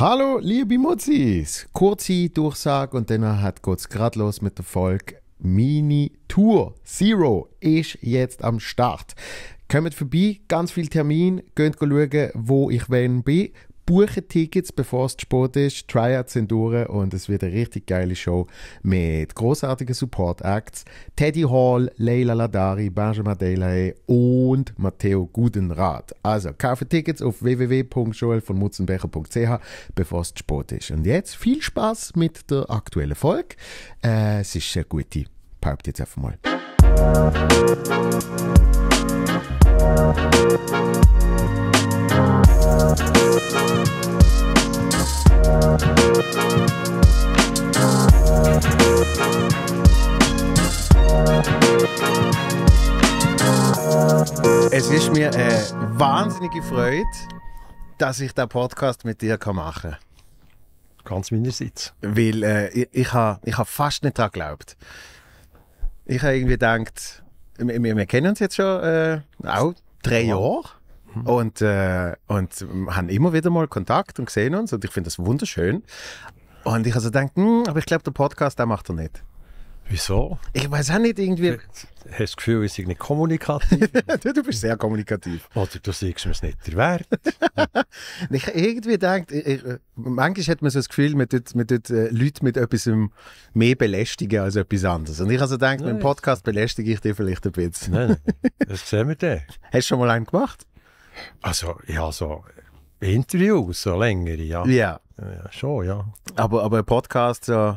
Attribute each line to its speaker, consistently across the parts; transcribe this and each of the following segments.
Speaker 1: Hallo, liebe Mutzis! Kurze Durchsage und dann hat es gerade los mit der Folge Mini Tour Zero ist jetzt am Start. Kommt vorbei, ganz viel Termin, geht schauen, wo ich wann bin. Buche Tickets, bevor es zu spät ist. Tryouts sind durch und es wird eine richtig geile Show mit großartigen Support-Acts. Teddy Hall, Leila Ladari, Benjamin Delahaye und Matteo Gudenrath. Also, kaufe Tickets auf www.joelvonmutzenbecher.ch, bevor es zu spät ist. Und jetzt viel Spaß mit der aktuellen Folge. Äh, es ist sehr gute. Paupt jetzt einfach mal. Es ist mir eine wahnsinnige Freude, dass ich den Podcast mit dir machen kann. Ganz meinerseits. Weil äh, ich, ich habe ich ha fast nicht daran geglaubt. Ich habe irgendwie gedacht, wir, wir, kennen uns jetzt schon äh, auch drei Jahre. Mhm. Und, äh, und haben immer wieder mal Kontakt und sehen uns und ich finde das wunderschön. Und ich also gedacht, hm, aber ich glaube, der Podcast, den macht er nicht. Wieso? Ich weiß auch nicht, irgendwie. Hast das Gefühl, ich sei nicht kommunikativ? du bist sehr kommunikativ. Oder du siehst mir es nicht der Wert. ich irgendwie denke, manchmal hat man so das Gefühl, man tut, man tut äh, Leute mit etwas mehr belästigen als etwas anderes. Und ich also denke, mit dem Podcast belästige ich dich vielleicht ein bisschen. nein, nein. Das sehen wir dann. Hast du schon
Speaker 2: mal einen gemacht?
Speaker 1: Also, ich habe so Interviews, so längere, ja. Ja.
Speaker 2: ja schon, ja. Aber, aber Podcast, ja. Äh,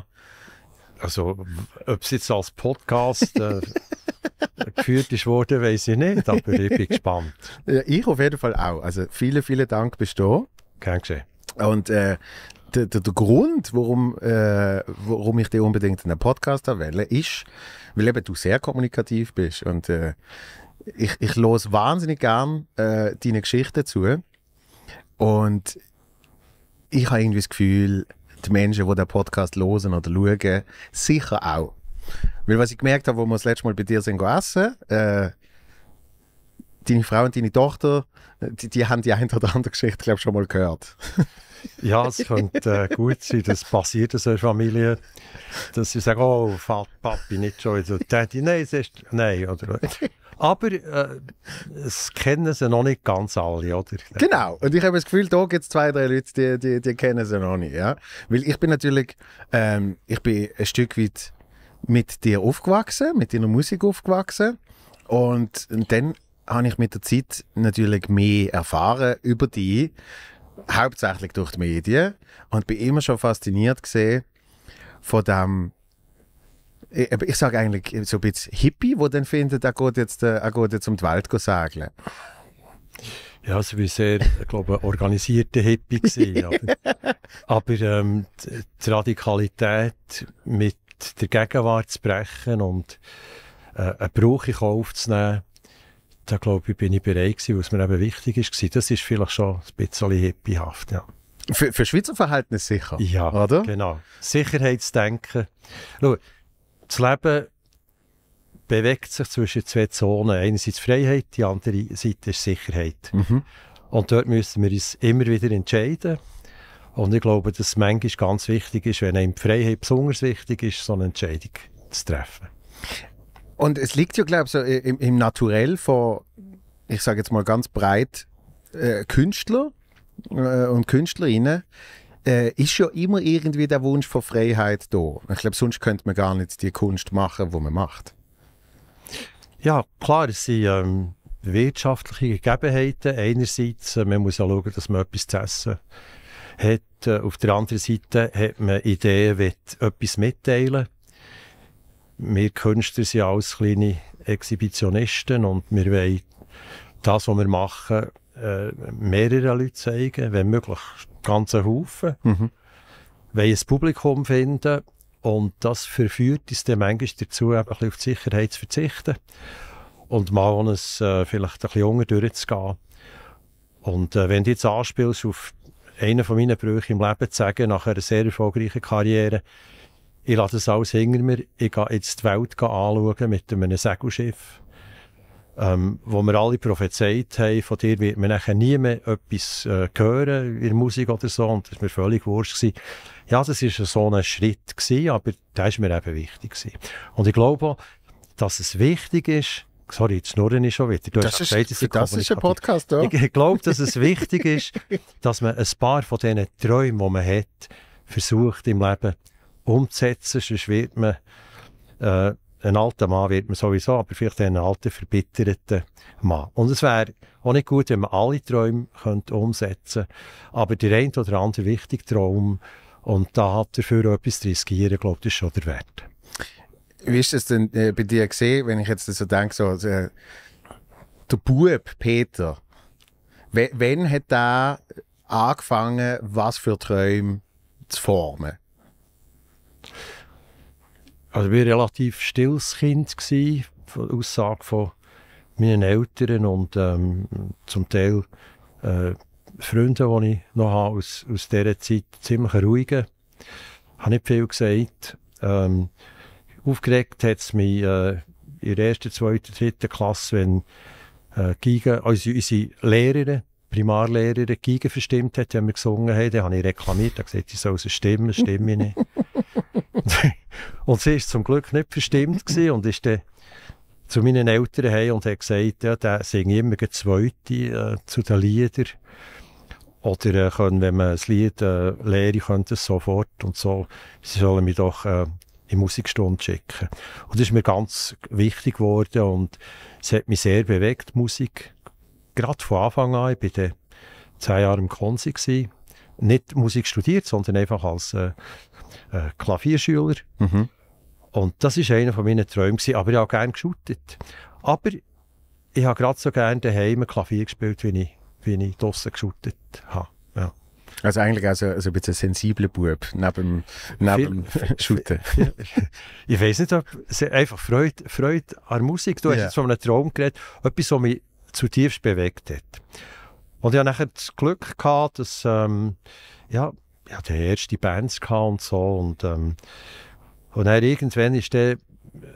Speaker 2: also, ob es jetzt als Podcast äh, geführt ist worden, weiß ich nicht, aber ich bin gespannt.
Speaker 1: Ja, ich auf jeden Fall auch. Also, vielen, vielen Dank, bist du Gern geschehen. Und äh, der, der, der, Grund, warum, äh, warum ich dir unbedingt einen Podcast erwähle, ist, weil eben du sehr kommunikativ bist und äh, ich, ich los wahnsinnig gern äh, deine Geschichten zu. Und ich habe irgendwie das Gefühl, die Menschen, die den Podcast hören oder schauen, sicher auch. Weil was ich gemerkt habe, wo wir das letzte Mal bei dir sind essen, äh, deine Frau und deine Tochter, die, die haben die eine oder andere Geschichte, glaube ich, schon mal gehört.
Speaker 2: ja, es könnte äh, gut sein, das passiert in so einer Familie, dass sie sagen, oh, Vater, Papi, nicht schon, so, Daddy, nein, es ist, nein, oder... Aber äh, kennen sie noch nicht ganz alle, oder?
Speaker 1: Genau. Und ich habe das Gefühl, da gibt es zwei, drei Leute, die, die, die kennen sie noch nicht. Ja? Weil ich bin natürlich, ähm, ich bin ein Stück weit mit dir aufgewachsen, mit deiner Musik aufgewachsen. Und, und dann habe ich mit der Zeit natürlich mehr erfahren über die, hauptsächlich durch die Medien. Und bin immer schon fasziniert gesehen von dem ich, äh, ich sage eigentlich äh, so ein bisschen Hippie, wo dann findet, er geht jetzt, äh, er geht jetzt um die Welt segeln.
Speaker 2: Ja, es also war sehr, ich glaube, ein organisierter Hippie. Gewesen, aber aber ähm, die Radikalität mit der Gegenwart zu brechen und äh, einen Bruch in Kauf zu nehmen, da glaube ich, bin ich bereit gewesen, weil mir eben wichtig war. Das ist vielleicht schon ein bisschen hippiehaft, ja. Für, für Schweizer Verhältnis sicher, Ja, oder? genau. Sicherheitsdenken. Schau, das Leben bewegt sich zwischen zwei Zonen. Einerseits Freiheit, die andere Seite ist Sicherheit. Mhm. Und dort müssen wir uns immer wieder entscheiden. Und ich glaube, dass es manchmal ganz wichtig ist, wenn einem die Freiheit besonders wichtig ist, so eine Entscheidung zu treffen. Und es liegt ja, glaube ich, so im, im Naturell von, ich
Speaker 1: sage jetzt mal ganz breit, äh, Künstler äh, und Künstlerinnen, äh, ist ja immer irgendwie der Wunsch von Freiheit da. Ich glaube, sonst könnte man gar nicht die Kunst
Speaker 2: machen, die man macht. Ja, klar, es sind ähm, wirtschaftliche Gegebenheiten. Einerseits, äh, man muss ja schauen, dass man etwas zu essen hat. Äh, auf der anderen Seite hat man Ideen, will etwas mitteilen. Wir Künstler sind alles kleine Exhibitionisten und wir wollen das, was wir machen, äh, mehreren Leuten zeigen, wenn möglich ganzen Haufen, mhm. wollen ein Publikum finden und das verführt uns dann manchmal dazu, ein bisschen auf die Sicherheit zu verzichten und mal ohne es äh, vielleicht ein bisschen unten durchzugehen. Und äh, wenn du jetzt anspielst auf einen von meinen Brüchen im Leben zu sagen, nach einer sehr erfolgreichen Karriere, ich lasse das alles hinter mir, ich gehe jetzt die Welt anschauen mit einem Segelschiff ähm, wo wir alle prophezeit haben, von dir wird man nachher nie mehr etwas äh, hören in der Musik oder so. Und das war mir völlig wurscht. Gewesen. Ja, das war so ein Schritt, gewesen, aber der war mir eben wichtig. Gewesen. Und ich glaube auch, dass es wichtig ist, Sorry, jetzt schnurren ich schon wieder. Du das hast ist, gesagt, das ist ein Podcast, ja. Ich glaube, dass es wichtig ist, dass man ein paar von diesen Träumen, die man hat, versucht im Leben umzusetzen. Sonst wird man äh, ein alter Mann wird man sowieso, aber vielleicht einen alten, verbitterten Mann. Und es wäre auch nicht gut, wenn man alle Träume könnte umsetzen könnte, aber der eine oder andere wichtige Traum und da hat er für etwas zu riskieren, glaube ich, ist schon der Wert.
Speaker 1: Wie ist das denn äh, bei dir gesehen, wenn ich jetzt so denke, so, äh, der Bub Peter, wann hat er angefangen, was für Träume
Speaker 2: zu formen? Also ich war ein relativ stilles Kind, gewesen, von Aussage von meinen Eltern und ähm, zum Teil äh, Freunde, die ich noch habe aus, aus dieser Zeit, ziemlich ruhig. Ich habe nicht viel gesagt. Ähm, aufgeregt hat es mich äh, in der ersten, zweiten, dritten Klasse, wenn äh, Giga, also unsere Lehrerin, Primarlehrerin Giga verstimmt hat, wenn wir gesungen haben. Dann habe ich reklamiert, habe gesagt, ich soll sie stimmen, stimme ich nicht. und sie ist zum Glück nicht verstimmt gewesen und ist dann zu meinen Eltern hei und hat gesagt, ja, der singe immer der Zweite äh, zu den Liedern. Oder äh, können, wenn man ein Lied äh, lehre, könnte es sofort und so. Sie sollen mich doch äh, in Musikstunde schicken. Und das ist mir ganz wichtig geworden und es hat mich sehr bewegt, Musik. Gerade von Anfang an, ich war zehn Jahre im Konsi, nicht Musik studiert, sondern einfach als äh, äh, Klavierschüler. Mhm. Und das ist einer von meinen Träumen gewesen. Aber ich habe gerne geschuttet. Aber ich habe gerade so gerne daheim Klavier gespielt, wie ich, wie ich draussen geschuttet habe.
Speaker 1: Ja. Also eigentlich also, also ein bisschen sensibler Bub neben, neben dem Shooten.
Speaker 2: ich weiß nicht, ob einfach Freude, Freude an Musik. Du hast yeah. jetzt von einem Traum geredet, etwas, was mich zutiefst bewegt hat. Und ich hatte nachher das Glück, gehabt, dass ähm, ja, ja, die erste Bands und so. Und, ähm, und dann irgendwann ist der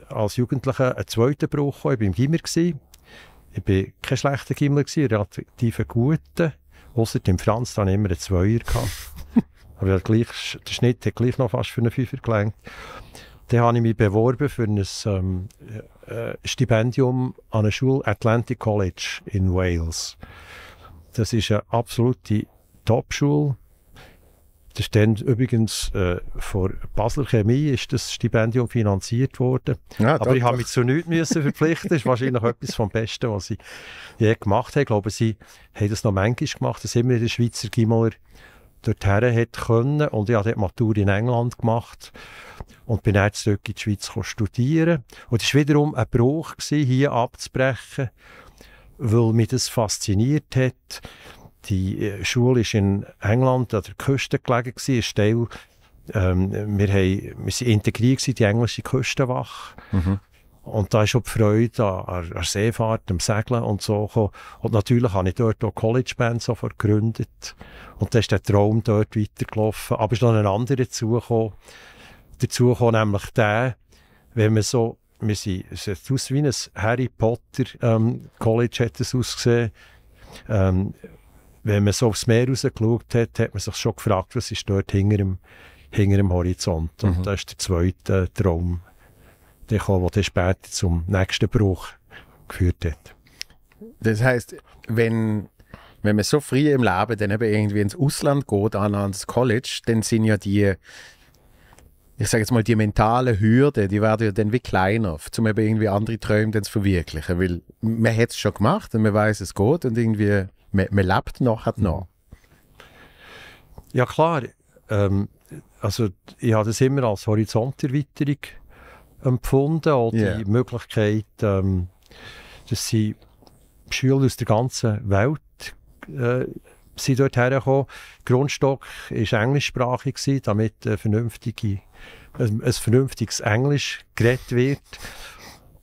Speaker 2: als Jugendlicher ein zweiter Bruch gekommen. Ich war im Gimmer. Gewesen. Ich war kein schlechter Gimmer, gewesen, relativ guter. Außer dem Franz, hatte ich immer einen Zweier. Gehabt. Aber der, gleich, der Schnitt hat gleich noch fast für einen Fünfer gelangt. Dann habe ich mich beworben für ein ähm, äh, Stipendium an der Schule Atlantic College in Wales. Das ist eine absolute Top-Schule. Das ist dann übrigens äh, von Basler Chemie ist das Stipendium finanziert worden. Ja, Aber ich habe mich zu nichts müssen verpflichten. Das ist wahrscheinlich etwas vom Besten, was ich je gemacht habe. Ich glaube, sie haben das noch manchmal gemacht, dass immer der Schweizer Gimmer dorthin hätte können. Und ich habe die Matur in England gemacht und bin dann zurück in die Schweiz studieren. Und es war wiederum ein Bruch, gewesen, hier abzubrechen, weil mich das fasziniert hat die äh, Schule ist in England an der Küste gelegen, gewesen, steil. Ähm, wir, haben, wir sind integriert in die englische Küstenwache. Mhm. Und da ist auch die Freude an, der Seefahrt, am Segeln und so gekommen. Und natürlich habe ich dort auch College Band so gegründet. Und da ist der Traum dort weitergelaufen. Aber es ist noch ein anderer dazugekommen. Dazu nämlich der, wenn man so, wir sind, es sieht aus wie ein Harry Potter ähm, College hat es ausgesehen. Ähm, wenn man so aufs Meer rausgeschaut hat, hat man sich schon gefragt, was ist dort hinter dem, hinter dem Horizont. Und mhm. da ist der zweite Traum, der, kam, der später zum nächsten Bruch geführt hat.
Speaker 1: Das heißt, wenn, wenn man so früh im Leben dann eben irgendwie ins Ausland geht, an ans College, dann sind ja die, ich sage jetzt mal, die mentale Hürde, die werden ja dann wie kleiner, um eben irgendwie andere Träume dann zu verwirklichen. Weil man hat es schon gemacht und man weiß, es geht
Speaker 2: und irgendwie man,
Speaker 1: man lebt nachher mhm. noch.
Speaker 2: Ja klar, ähm, also ich habe das immer als Horizonterweiterung empfunden, auch yeah. die Möglichkeit, ähm, dass sie Schüler aus der ganzen Welt äh, sind dort hergekommen. Grundstock war englischsprachig, damit eine äh, vernünftige, ein, ein vernünftiges Englisch geredet wird.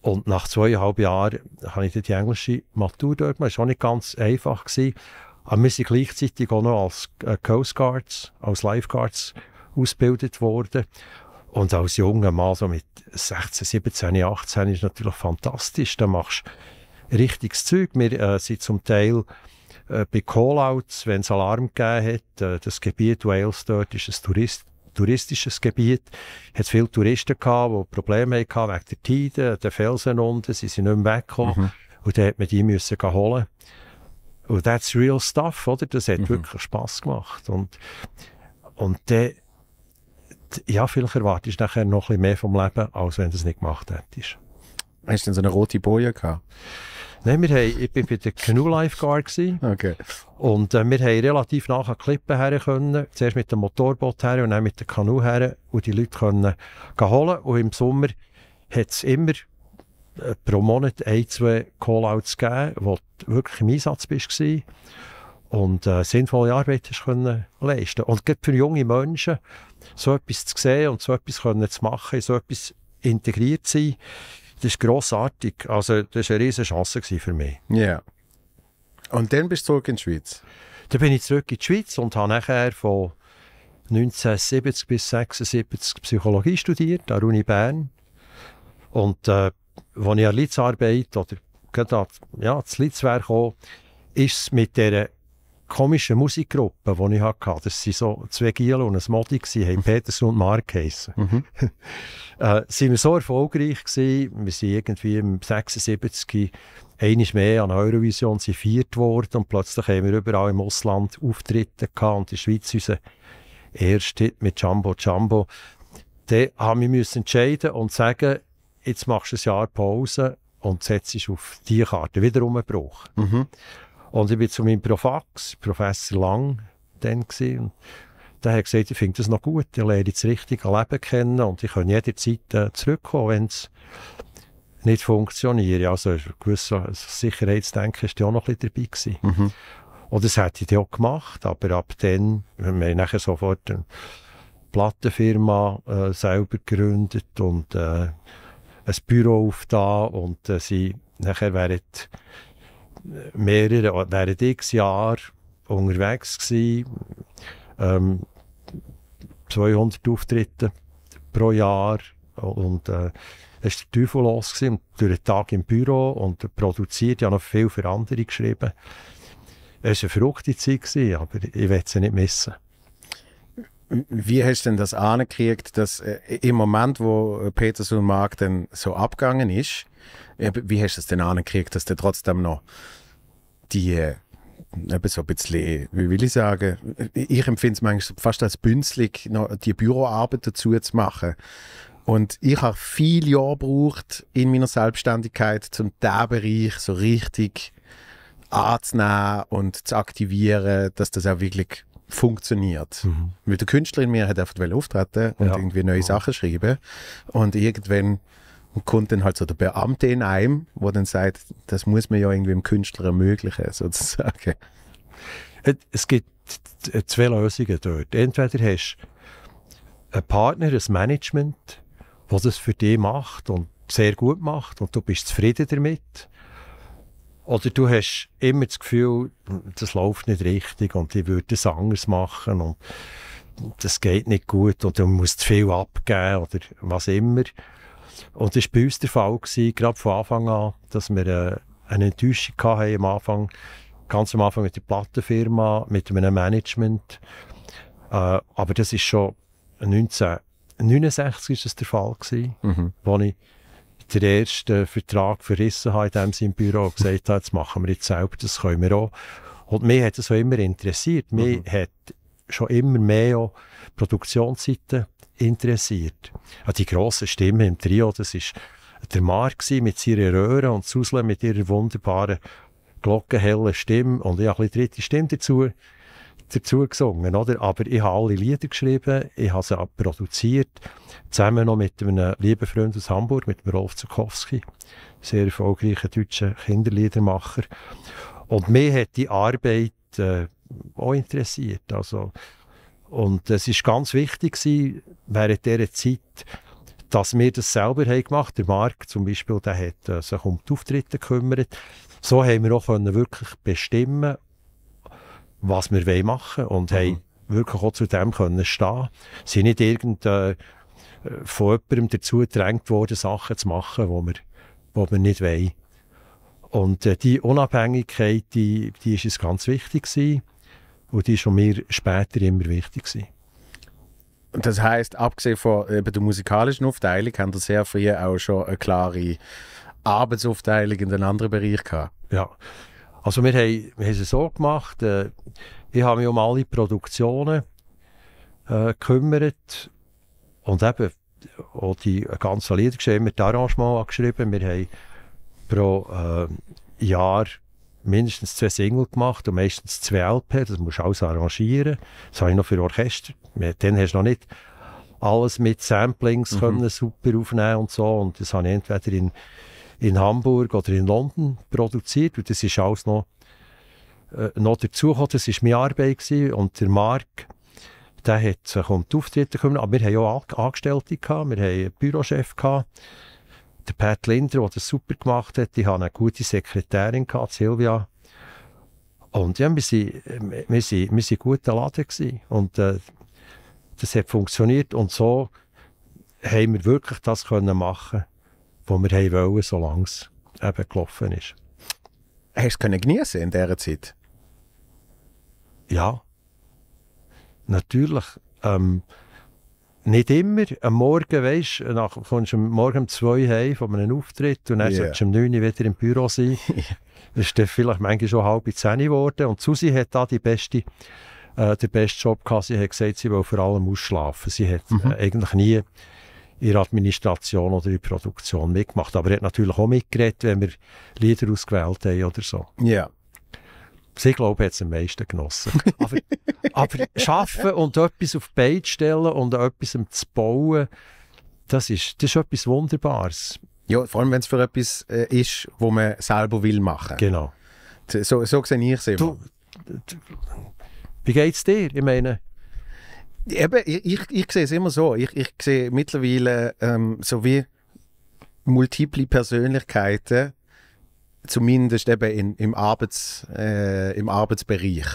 Speaker 2: Und nach zweieinhalb Jahren habe ich die englische Matur dort gemacht. Das war auch nicht ganz einfach. Gewesen. Aber wir sind gleichzeitig auch noch als äh, Coast Guards, als Lifeguards ausgebildet worden. Und als junger Mann, so mit 16, 17, 18, ist natürlich fantastisch. Da machst du richtiges Zeug. Wir äh, sind zum Teil äh, bei Callouts, wenn es Alarm gegeben hat, äh, das Gebiet Wales dort ist ein Tourist touristisches Gebiet. Es viele Touristen, gehabt, die Probleme hatten wegen der Tide, der Felsen unten, sie sind nicht mehr weggekommen. Mhm. Und dann hat man die müssen holen. Und that's real stuff, oder? Das hat mhm. wirklich Spass gemacht. Und, und dann, ja, vielleicht erwartest du nachher noch ein bisschen mehr vom Leben, als wenn du es nicht gemacht hättest. Hast du denn so eine rote Boje gehabt? Nein, wir haben, ich war bei der Canoe Lifeguard gewesen. Okay. Und äh, wir haben relativ nach an Klippen her können. Zuerst mit dem Motorboot her und dann mit dem Kanu her und die Leute können äh, holen. Und im Sommer hat es immer äh, pro Monat ein, zwei Callouts gegeben, wo du wirklich im Einsatz bist und äh, sinnvolle Arbeit hast können leisten. Und gerade für junge Menschen so etwas zu sehen und so etwas können zu machen, so etwas integriert zu sein, das ist grossartig. Also, das war eine riesige Chance für mich. Ja. Yeah. Und dann bist du zurück in die Schweiz? Dann bin ich zurück in die Schweiz und habe nachher von 1970 bis 1976 Psychologie studiert an der Uni Bern. Und äh, als ich an Litz arbeite, oder gerade an, ja, das Litzwerk kam, ist es mit dieser komische Musikgruppe, die ich hatte, das waren so zwei Giel und ein Modi, haben Peters und Mark geheissen. Mhm. äh, sind wir so erfolgreich gewesen, wir sind irgendwie im 76 einiges mehr an Eurovision sind viert worden und plötzlich haben wir überall im Ausland Auftritte gehabt und in der Schweiz unser erstes mit Jumbo Jumbo. Dann haben wir entscheiden und sagen, jetzt machst du ein Jahr Pause und setzt dich auf die Karte. Wiederum ein Bruch. Mhm. Und ich bin zu meinem Profax, Professor Lang, dann gewesen, der hat gesagt, ich finde das noch gut, ich lerne das richtige Leben kennen und ich kann jederzeit äh, zurückkommen, wenn es nicht funktioniert. Also ein gewisses Sicherheitsdenken war ja auch noch ein bisschen dabei. Gewesen. Mhm. Und das hätte ich auch gemacht, aber ab dann, wir haben nachher sofort eine Plattenfirma äh, selber gegründet und äh, ein Büro auf da und äh, sie nachher während mehrere, während x Jahren unterwegs gewesen, ähm, 200 Auftritte pro Jahr und äh, es war der Teufel los gewesen, durch den Tag im Büro und produziert, ja noch viel für andere geschrieben. Es war eine verrückte Zeit, gewesen, aber ich werde sie nicht missen.
Speaker 1: Wie hast du denn das angekriegt, dass äh, im Moment, wo Peters und Mark dann so abgegangen ist, wie hast du es denn angekriegt, dass du trotzdem noch die äh, eben so ein bisschen, wie will ich sagen, ich empfinde es manchmal fast als bünzlig, die Büroarbeit dazu zu machen. Und ich habe viel Jahre gebraucht in meiner Selbstständigkeit, um diesen Bereich so richtig anzunehmen und zu aktivieren, dass das auch wirklich funktioniert. Mhm. Weil der Künstler in mir hat einfach auftreten und ja. irgendwie neue ja. Sachen schreiben. Und irgendwann und kommt dann halt so der Beamte in einem, der dann sagt, das muss man ja irgendwie dem Künstler ermöglichen,
Speaker 2: sozusagen. Es gibt zwei Lösungen dort. Entweder hast du einen Partner, ein Management, was es für dich macht und sehr gut macht und du bist zufrieden damit. Oder du hast immer das Gefühl, das läuft nicht richtig und ich würde es anders machen und das geht nicht gut und du musst viel abgeben oder was immer. Und das war bei uns der Fall, gewesen, gerade von Anfang an, dass wir äh, eine Enttäuschung hatten am Anfang. Ganz am Anfang mit der Plattenfirma, mit einem Management. Äh, aber das war schon 1969 ist das der Fall, mhm. wo ich den ersten Vertrag verrissen habe in dem sein Büro und gesagt habe, das machen wir jetzt selber, das können wir auch. Und mich hat das auch immer interessiert. Mich mhm. hat schon immer mehr Produktionsseiten interessiert. Also die grosse Stimme im Trio, das ist der Marc mit seiner Röhren und Susle mit ihrer wunderbaren glockenhellen Stimme und ich habe eine dritte Stimme dazu, dazu gesungen, oder? Aber ich habe alle Lieder geschrieben, ich habe sie produziert, zusammen noch mit einem lieben Freund aus Hamburg, mit Rolf Zukowski, sehr erfolgreicher deutscher Kinderliedermacher. Und mir hat die Arbeit äh, auch interessiert. Also, und es ist ganz wichtig gewesen, während dieser Zeit, dass wir das selber haben gemacht haben. Der Marc zum Beispiel, der hat äh, sich um die Auftritte gekümmert. So haben wir auch können wirklich bestimmen, was wir machen wollen und mhm. haben wirklich auch zu dem können stehen. Sind nicht irgend äh, von jemandem dazu gedrängt worden, Sachen zu machen, wo wir, wo wir nicht wollen. Und äh, die Unabhängigkeit, die, die ist uns ganz wichtig gewesen. Und die ist mir später immer wichtig gewesen.
Speaker 1: Das heißt, abgesehen von eben der musikalischen Aufteilung, haben ihr sehr früh auch schon eine
Speaker 2: klare Arbeitsaufteilung in den anderen Bereich gehabt. Ja. Also wir haben, wir haben es so gemacht, äh, ich habe mich um alle Produktionen äh, gekümmert und eben auch die ganzen Lieder geschrieben, wir haben Arrangement angeschrieben, wir haben pro äh, Jahr mindestens zwei Single gemacht und meistens zwei LP, das musst du alles arrangieren. Das habe ich noch für Orchester, äh, dann hast du noch nicht alles mit Samplings mhm. können super aufnehmen und so und das habe ich entweder in, in Hamburg oder in London produziert und das ist alles noch, äh, noch dazugekommen, das war meine Arbeit gewesen. und der Marc, der hat sich Auftritte gekümmert, aber wir hatten auch Angestellte, gehabt, wir hatten einen Bürochef, gehabt, der Pat Linder, der das super gemacht hat. Ich hatte eine gute Sekretärin, gehabt, Silvia. Und ja, wir waren wir sind, gut Laden. Gewesen. Und äh, das hat funktioniert. Und so haben wir wirklich das können machen was wir haben wollen, solange es eben gelaufen ist. Hast du es geniessen in dieser Zeit? Ja. Natürlich. Ähm, nicht immer. Am Morgen, weißt du, kommst du morgen um zwei heim von einem Auftritt und dann yeah. solltest du um neun wieder im Büro sein. das ist dann vielleicht manchmal schon halb zehn geworden. Und Susi hat da die beste, äh, eh, den besten Job gehabt. Sie hat gesagt, sie will vor allem ausschlafen. Sie hat mhm. äh, eh, eigentlich nie in Administration oder in Produktion mitgemacht. Aber er hat natürlich auch mitgeredet, wenn wir Lieder ausgewählt haben oder so. Ja. Yeah. Sie, glaube ich, hat es am meisten genossen. Aber, aber arbeiten und etwas auf die Beine stellen und etwas zu bauen, das ist, das ist etwas Wunderbares.
Speaker 1: Ja, vor allem, wenn es für etwas äh, ist, wo man selber will machen. Genau. So, so sehe ich es immer. Du, du, wie geht es dir? Ich meine... Eben, ich, ich sehe es immer so. Ich, ich sehe mittlerweile ähm, so wie multiple Persönlichkeiten zumindest eben in, im, Arbeits, äh, im Arbeitsbereich.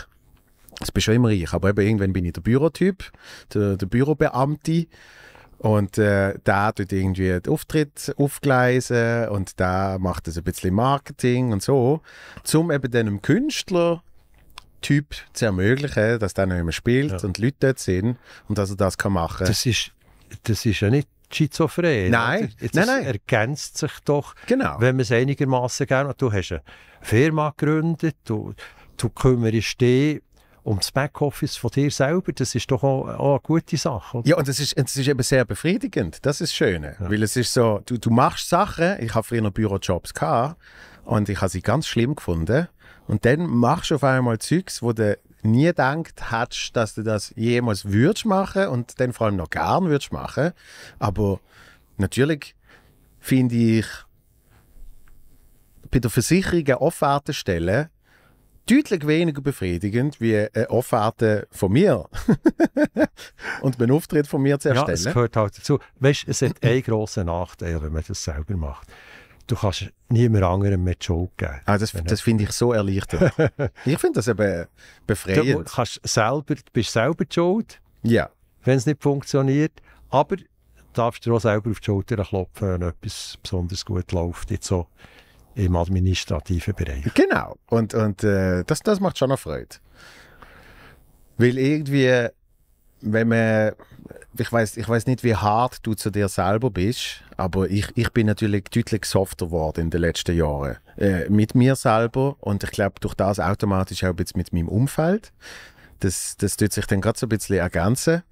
Speaker 1: Das bin schon immer ich, aber eben irgendwann bin ich der Bürotyp, der, der Bürobeamte. Und äh, da tut irgendwie den Auftritt aufgleisen und da macht es ein bisschen Marketing und so, um eben dem Künstler Typ zu ermöglichen, dass der noch immer spielt ja. und Leute dort sind und dass er
Speaker 2: das kann machen. Das ist, das ist ja nicht schizophren. Nein, Jetzt nein, nein. ergänzt sich doch, genau. wenn man es einigermaßen gerne macht. Du hast eine Firma gegründet, du, du kümmerst dich um das Backoffice von dir selber, das ist doch auch, auch eine gute Sache. Oder? Ja, und das ist, das ist eben sehr befriedigend, das ist das Schöne. Ja. Weil es ist so, du, du machst Sachen,
Speaker 1: ich habe früher noch Bürojobs gehabt und ich habe sie ganz schlimm gefunden. Und dann machst du auf einmal Zeugs, wo du nie gedacht hättest, dass du das jemals würdest machen und dann vor allem noch gern würdest machen. Aber natürlich finde ich bei der Versicherung eine Offerte stellen deutlich weniger befriedigend wie eine Offerte von mir und
Speaker 2: einen Auftritt von mir zu erstellen. Ja, das gehört halt dazu. Weißt, es hat einen grossen Nachteil, wenn man das selber macht du kannst niemand anderem mehr die Schuld geben. Ah, das das finde ich so erleichternd. ich finde das eben befreiend. Du, kannst selber, bist selber die Schuld, ja. wenn es nicht funktioniert, aber darfst du auch selber auf die Schulter klopfen, wenn etwas besonders gut läuft, jetzt so im administrativen Bereich. Genau, und, und äh, das,
Speaker 1: das macht schon noch Freude. Weil irgendwie wenn man, ich weiß ich nicht, wie hart du zu dir selber bist, aber ich, ich bin natürlich deutlich softer geworden in den letzten Jahren. Äh, mit mir selber und ich glaube, durch das automatisch auch jetzt mit meinem Umfeld. Das, das tut sich dann gerade so ein bisschen ergänzen,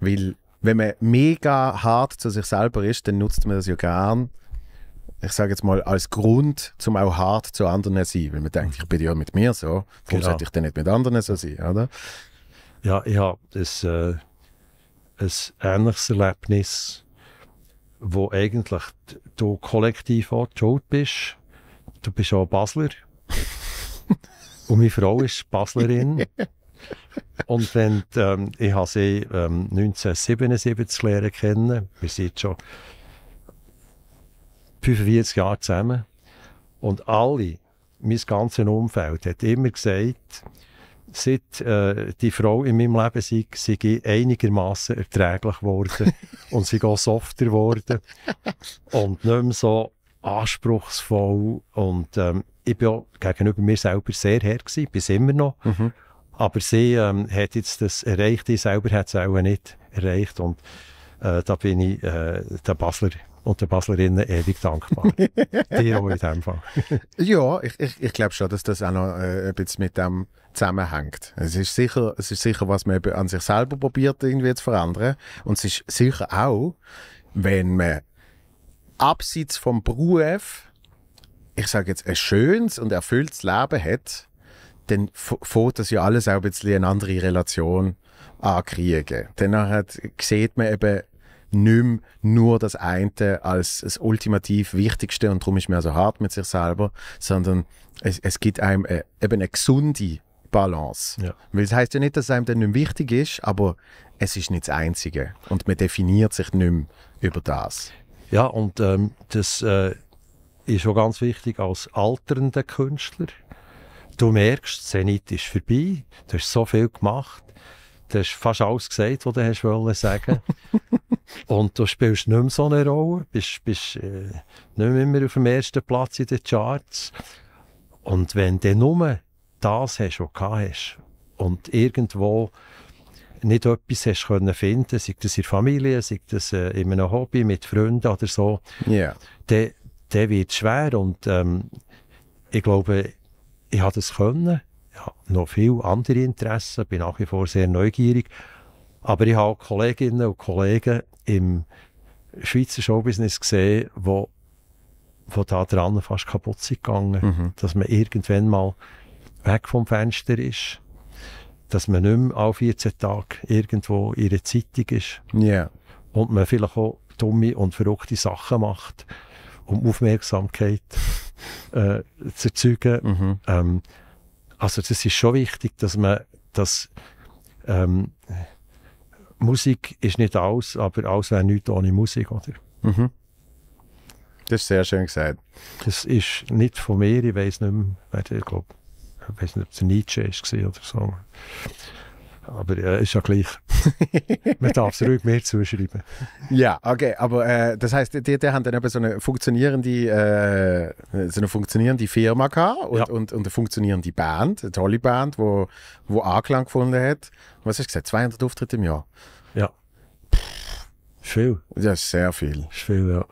Speaker 1: weil wenn man mega hart zu sich selber ist, dann nutzt man das ja gern, ich sage jetzt mal, als Grund, um auch hart zu anderen zu sein. Weil man denkt, ich bin ja mit mir so, warum genau. sollte ich
Speaker 2: denn nicht mit anderen so sein, oder? Ja, ich habe ein, äh, ein ähnliches Erlebnis, wo eigentlich du kollektiv auch die Schuld bist. Du bist auch Basler. Und meine Frau ist Baslerin. Und wenn, ähm, ich habe sie ähm, 1977 lernen kennen. Wir sind schon 45 Jahre zusammen. Und alle, mein ganzes Umfeld, hat immer gesagt, seit äh, die Frau in meinem Leben sei, sei ich einigermaßen erträglich geworden und sei auch softer geworden und nicht mehr so anspruchsvoll und ähm, ich bin auch gegenüber mir selber sehr her gewesen, bis immer noch. Mhm. Aber sie ähm, hat jetzt das erreicht, ich selber hat es auch nicht erreicht und äh, da bin ich äh, der Basler und der Baslerinnen ewig dankbar. Dir auch in dem Fall. ja, ich, ich, ich glaube schon, dass das auch noch äh, ein bisschen
Speaker 1: mit dem zusammenhängt. Es ist sicher, es ist sicher was man an sich selber probiert irgendwie zu verändern. Und es ist sicher auch, wenn man abseits vom Beruf, ich sage jetzt, ein schönes und erfülltes Leben hat, dann fährt das ja alles auch ein bisschen eine andere Relation ankriegen. Danach hat, sieht man eben nicht mehr nur das eine als das ultimativ Wichtigste und darum ist man so also hart mit sich selber, sondern es, es gibt einem eine, äh, eben eine gesunde Balance. Ja. Weil es heißt ja nicht, dass einem dann nicht mehr wichtig ist, aber es ist nicht das Einzige. Und man definiert sich nicht mehr über das.
Speaker 2: Ja, und ähm, das äh, ist auch ganz wichtig als alternder Künstler. Du merkst, Zenit ist vorbei, du hast so viel gemacht, du hast fast alles gesagt, was du hast wollen sagen. und du spielst nicht mehr so eine Rolle, bist, bist äh, nicht mehr auf dem ersten Platz in den Charts. Und wenn du nur das hast, was du hast und irgendwo nicht etwas hast können finden, sei das in der Familie, sei das äh, in einem Hobby, mit Freunden oder so, yeah. dann, dann wird es schwer und ähm, ich glaube, ich habe das können. Ich habe noch viele andere Interessen, bin nach wie vor sehr neugierig, aber ich habe auch Kolleginnen und Kollegen im Schweizer Showbusiness gesehen, die wo, wo da dran fast kaputt sind gegangen, mhm. dass man irgendwann mal weg vom Fenster ist, dass man nicht mehr alle 14 Tage irgendwo in einer Zeitung ist yeah. und man vielleicht auch dumme und verrückte Sachen macht, um Aufmerksamkeit äh, zu erzeugen. Mhm. Ähm, also das ist schon wichtig, dass man das ähm, Musik ist nicht alles, aber alles wäre nichts ohne Musik, oder? Mhm. Das ist sehr schön gesagt. Das ist nicht von mir, ich weiß nicht mehr, wer ich glaubt ich weiß nicht, ob es Nietzsche war oder so. Aber äh, ist ja gleich. Man darf es ruhig mehr zuschreiben.
Speaker 1: Ja, okay. Aber äh, das heißt, die, die haben dann eben so eine funktionierende, äh, so eine funktionierende Firma gehabt und, ja. und, und eine funktionierende Band, eine tolle Band, die wo, wo Anklang gefunden hat. Was hast du gesagt? 200 Auftritte im Jahr? Ja. Pff, viel. Ja, sehr viel. Ist viel, ja.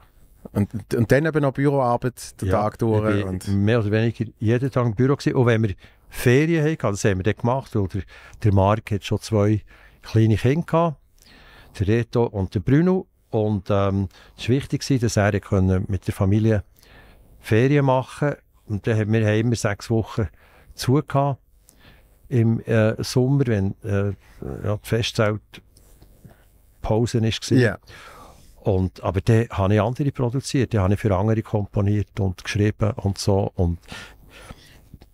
Speaker 1: Und, und dann eben noch
Speaker 2: Büroarbeit den ja, Tag durch. Und mehr oder weniger jeden Tag im Büro gewesen. Auch wenn wir Ferien hatten, das haben wir dann gemacht, weil der, der Marc hat schon zwei kleine Kinder gehabt, der Reto und der Bruno. Und ähm, es war wichtig, dass er können mit der Familie Ferien machen konnte. Und dann haben wir immer sechs Wochen zu gehabt. im äh, Sommer, wenn äh, ja, die Festzelt Pause war. Yeah. Und, aber dann habe ich andere produziert, dann habe ich für andere komponiert und geschrieben und so. Und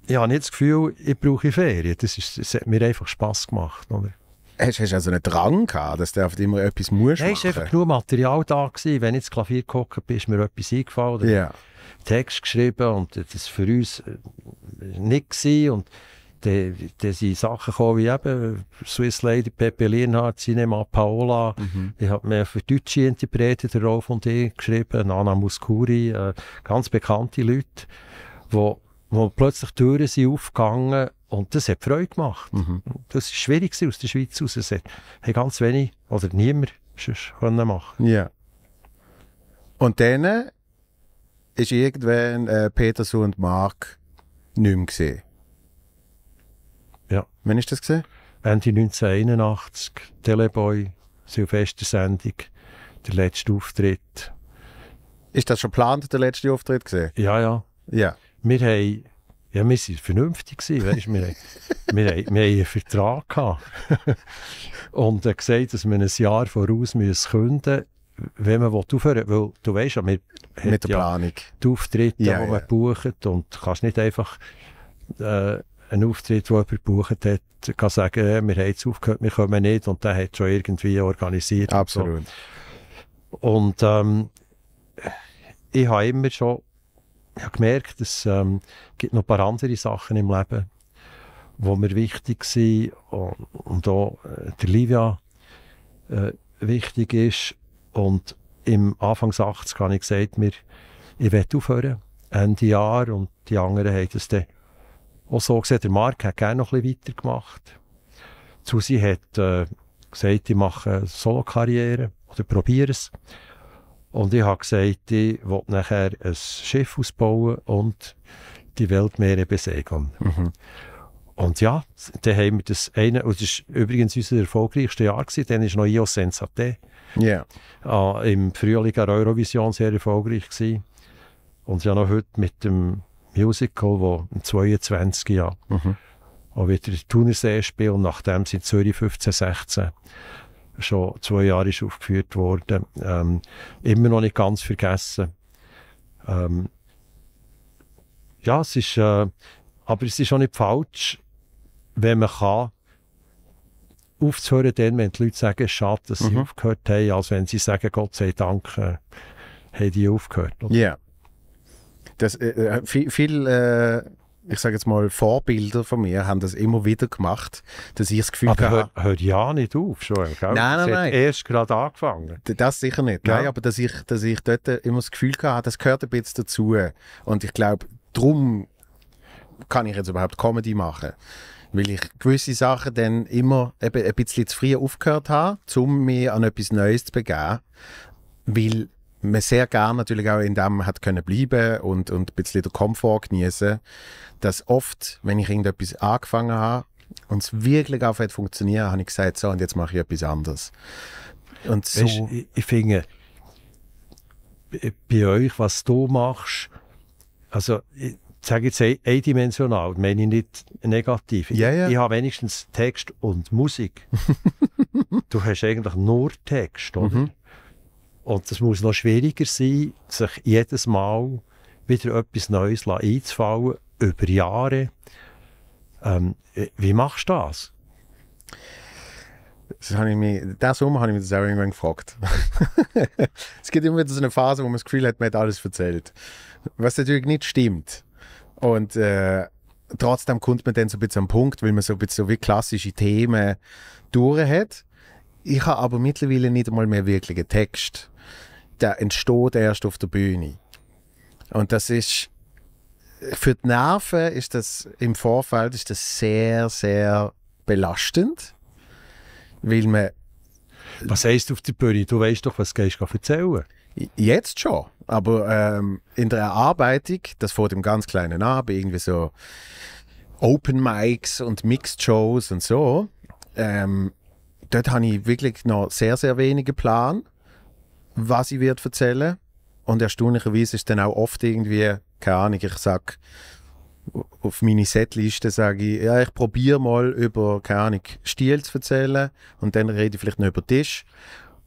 Speaker 2: ich habe nicht das Gefühl, ich brauche Ferien. Das, ist, das hat mir einfach Spass gemacht. Oder? Hast du also einen
Speaker 1: Drang gehabt, dass du immer etwas musst Nein, machen? es war einfach genug
Speaker 2: Material da. Gewesen. Wenn ich ins Klavier gucke, bin, ist mir etwas eingefallen. Ja. Text geschrieben und das war für uns äh, nichts dann, dann sind Sachen gekommen wie eben Swiss Lady, Pepe Lienhardt, Cinema Paola. Mhm. Ich habe mehr für deutsche Interpreten, der Rolf und ich, geschrieben. Anna Muscuri, äh, ganz bekannte Leute, wo, wo plötzlich Türen sind aufgegangen und das hat Freude gemacht. Mhm. Das war schwierig aus der Schweiz raus. Es hat, ganz wenig oder niemand sonst können machen Ja. Und dann
Speaker 1: ist irgendwann äh, Petersen und Mark nicht mehr gesehen.
Speaker 2: Ja. Wann ist das gesehen? Ende 1981, Teleboy, Silvestersendung, der letzte Auftritt. Ist das schon geplant, der letzte Auftritt gesehen? Ja, ja. Ja. Wir haben ja, wir waren vernünftig. Weißt? Wir, wir, wir, wir einen Vertrag. Gehabt. und äh, gesagt, dass wir ein Jahr voraus müssen künden wenn man aufhören will. Weil du weißt ja, wir haben ja die Auftritte, ja, die man ja. bucht. Und du kannst nicht einfach äh, einen Auftritt, den jemand gebucht hat, kann sagen, äh, wir haben jetzt aufgehört, wir kommen nicht und der hat schon irgendwie organisiert. Absolut. Und, so. und ähm, ich habe immer schon ich habe gemerkt, es ähm, gibt noch ein paar andere Sachen im Leben, die mir wichtig sind und, und auch äh, der Livia äh, wichtig ist. Und im Anfang 80 habe ich gesagt, mir, ich werde aufhören, Ende Jahr und die anderen haben es dann und so gesehen, der Marc hat gerne noch ein bisschen weitergemacht. Susi hat äh, gesagt, ich mache eine Solo-Karriere oder probiere es. Und ich habe gesagt, ich will nachher ein Schiff ausbauen und die Weltmeere besegeln. Mhm. Und ja, dann haben wir das eine, und das war übrigens unser erfolgreichstes Jahr, gewesen, dann war noch Io Sensate. Yeah. Äh, Im Frühling an Eurovision sehr erfolgreich gewesen. Und ja noch heute mit dem Musical, das im 22 Jahren mhm. auch wieder in Thunersee spielt, nachdem sie in Zürich 15, 16 schon zwei Jahre ist aufgeführt wurde. Ähm, immer noch nicht ganz vergessen. Ähm, ja, es ist, äh, aber es ist auch nicht falsch, wenn man kann, aufzuhören, dann, wenn die Leute sagen, es ist schade, dass sie mhm. aufgehört haben, als wenn sie sagen, Gott sei Dank, äh, haben die aufgehört. Ja. Yeah
Speaker 1: das, äh, äh, viel, viel äh, ich sage jetzt mal, Vorbilder von mir haben das immer wieder gemacht, dass ich das Gefühl habe... Aber hört ja nicht auf, schon. Gell? Nein, nein, Sie
Speaker 2: nein. erst gerade angefangen.
Speaker 1: Das sicher nicht. Ja. Nein, aber dass ich, dass ich dort äh, immer das Gefühl hatte, das gehört ein bisschen dazu. Und ich glaube, darum kann ich jetzt überhaupt Comedy machen. Weil ich gewisse Sachen dann immer ein bisschen zu früh aufgehört habe, um mich an etwas Neues zu begeben. Weil man sehr gerne natürlich auch in dem hat können bleiben und, und ein bisschen den Komfort genießen, dass oft, wenn ich irgendetwas angefangen habe und es wirklich auch funktioniert, habe ich gesagt, so und jetzt mache ich etwas anderes.
Speaker 2: Und so. Weißt, ich, ich finde, äh, bei euch, was du machst, also ich sage jetzt eindimensional, meine ich nicht negativ. Yeah, yeah. Ich, ich habe wenigstens Text und Musik. du hast eigentlich nur Text, oder? Mhm. Und es muss noch schwieriger sein, sich jedes Mal wieder etwas Neues einzufallen, über Jahre. Ähm, wie machst du das? Das habe ich mich, diesen habe ich mich das auch
Speaker 1: irgendwann gefragt. es gibt immer wieder so eine Phase, wo man das Gefühl hat, man hat alles erzählt. Was natürlich nicht stimmt. Und äh, trotzdem kommt man dann so ein bisschen am Punkt, weil man so ein bisschen so wie klassische Themen durch hat. Ich habe aber mittlerweile nicht einmal mehr wirklichen Text der entsteht erst auf der Bühne. Und das ist für die Nerven ist das im Vorfeld ist das sehr, sehr belastend, weil man was heißt auf der Bühne? Du weißt doch, was gehst du erzählen. Jetzt schon, aber ähm, in der Erarbeitung, das vor dem ganz kleinen Abend, irgendwie so Open Mics und Mixed Shows und so, ähm, dort habe ich wirklich noch sehr, sehr wenige geplant was ich wird erzählen und erstaunlicherweise ist dann auch oft irgendwie, keine Ahnung, ich sage auf meine Setliste sage ich, ja, ich probiere mal über, keine Ahnung, Stil zu erzählen und dann rede ich vielleicht noch über Tisch.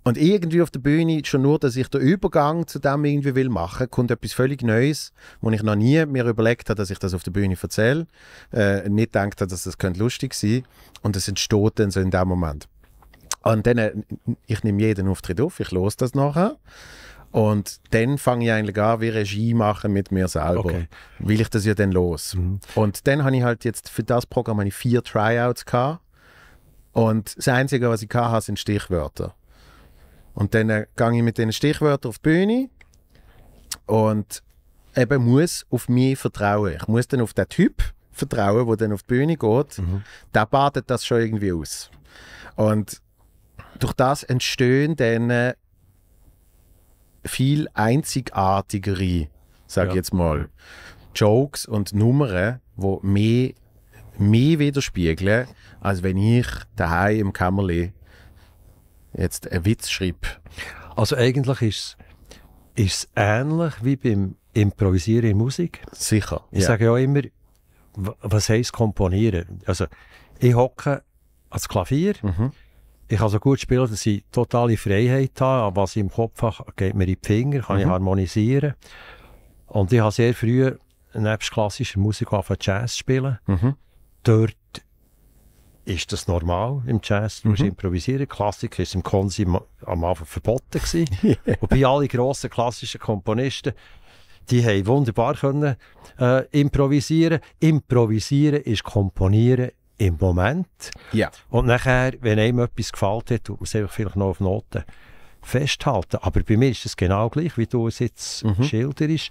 Speaker 1: Und irgendwie auf der Bühne, schon nur, dass ich den Übergang zu dem irgendwie will machen, kommt etwas völlig Neues, wo ich noch nie mir überlegt habe, dass ich das auf der Bühne erzähle, äh, nicht gedacht habe, dass das könnte lustig sein könnte. und das entsteht dann so in dem Moment. Und dann, äh, ich nehme jeden Auftritt auf, ich los das nachher. Und dann fange ich eigentlich an, wie Regie machen mit mir selber. Okay. Will ich das ja dann los. Mhm. Und dann habe ich halt jetzt für das Programm habe ich vier Tryouts gehabt. Und das Einzige, was ich hatte, sind Stichwörter. Und dann äh, gehe ich mit diesen Stichwörtern auf die Bühne und eben muss auf mich vertrauen. Ich muss dann auf den Typ vertrauen, der dann auf die Bühne geht. Mhm. Der badet das schon irgendwie aus. Und durch das entstehen dann äh, viel einzigartigere, sage ich jetzt mal, Jokes und Nummern, wo mehr, mehr widerspiegeln, als wenn ich daheim im Kämmerli jetzt einen Witz
Speaker 2: schreibe. Also eigentlich ist es, ähnlich wie beim Improvisieren in Musik. Sicher. Ich ja. sage ja immer, was heisst komponieren? Also ich hocke ans Klavier, mhm ich kann so gut spielen, dass ich totale Freiheit habe. Was ich im Kopf habe, geht mir in die Finger, kann mhm. ich harmonisieren. Und ich habe sehr früh nebst klassischer Musik von Jazz zu spielen. Mhm. Dort ist das normal im Jazz, du musst mhm. improvisieren. Klassik war im Konsi am Anfang verboten Wobei alle grossen klassischen Komponisten, die haben wunderbar können äh, improvisieren. Improvisieren ist komponieren im Moment. Ja. Und nachher, wenn einem etwas gefällt hat, tut man es vielleicht noch auf Noten festhalten. Aber bei mir ist es genau gleich, wie du es jetzt mhm. schilderst.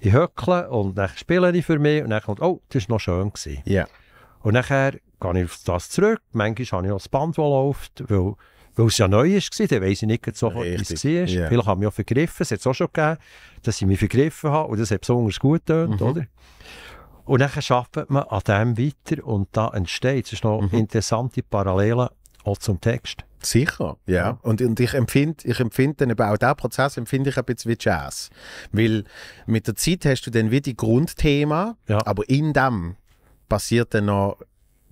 Speaker 2: Ich höckle und dann spiele ich für mich und dann kommt, oh, das war noch schön. Gewesen. Yeah. Und nachher gehe ich auf das zurück. Manchmal habe ich noch das Band, das läuft, weil, weil es ja neu war. Dann weiß ich nicht so, wie es war. Yeah. Vielleicht habe ich mich auch vergriffen. Es hat es auch schon gegeben, dass ich mich vergriffen habe und das hat besonders gut getönt, mhm. oder? Und dann arbeitet man an dem weiter und da entsteht. Es ist noch mhm. interessante Parallele auch zum Text. Sicher, ja. Und, und
Speaker 1: ich empfinde, ich empfinde dann auch diesen Prozess empfinde ich ein bisschen wie Jazz. Weil mit der Zeit hast du dann wie die Grundthema, ja. aber in dem passiert dann noch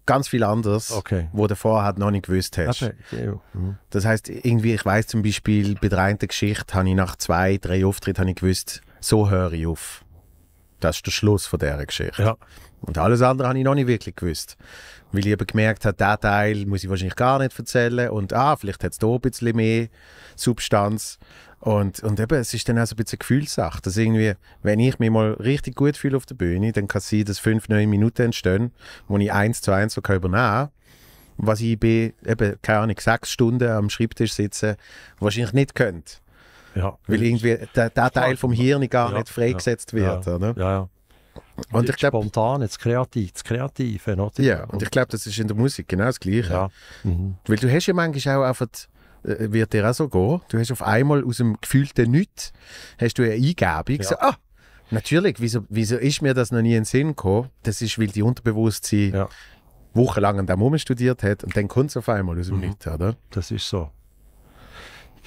Speaker 1: ganz viel anderes, okay. wo du vorher halt noch nicht gewusst hast. Okay. Mhm. Das heißt irgendwie, ich weiß zum Beispiel, bei der einen Geschichte habe ich nach zwei, drei Auftritten habe ich gewusst, so höre ich auf. Das ist der Schluss von dieser Geschichte. Ja. Und alles andere habe ich noch nicht wirklich gewusst. Weil ich eben gemerkt habe, diesen Teil muss ich wahrscheinlich gar nicht erzählen. Und ah, vielleicht hat es hier ein bisschen mehr Substanz. Und, und eben, es ist dann auch so ein bisschen Gefühlssache. Dass irgendwie, wenn ich mich mal richtig gut fühle auf der Bühne, dann kann es sein, dass fünf, neun Minuten entstehen, wo ich eins zu eins so übernehmen kann was ich bei, eben, keine Ahnung, sechs Stunden am Schreibtisch sitzen, wahrscheinlich nicht könnte. Ja, Weil irgendwie der, der Teil vom Hirn gar ja, nicht freigesetzt ja, wird.
Speaker 2: Oder? Ja, ja. Und ich äh, glaub, spontan, das Kreative, das Kreative
Speaker 1: oder? Ja, und ich glaube, das ist in der Musik genau das Gleiche. Ja. Mhm. Weil du hast ja manchmal auch einfach, äh, wird dir auch so gehen, du hast auf einmal aus dem gefühlten Nichts, hast du eine Eingebung, ja. so, ah, natürlich, wieso, wieso ist mir das noch nie in den Sinn gekommen? Das ist, weil die Unterbewusstsein ja.
Speaker 2: wochenlang an dem Moment studiert hat und dann kommt es auf einmal aus dem mhm. Nichts, oder? Das ist so.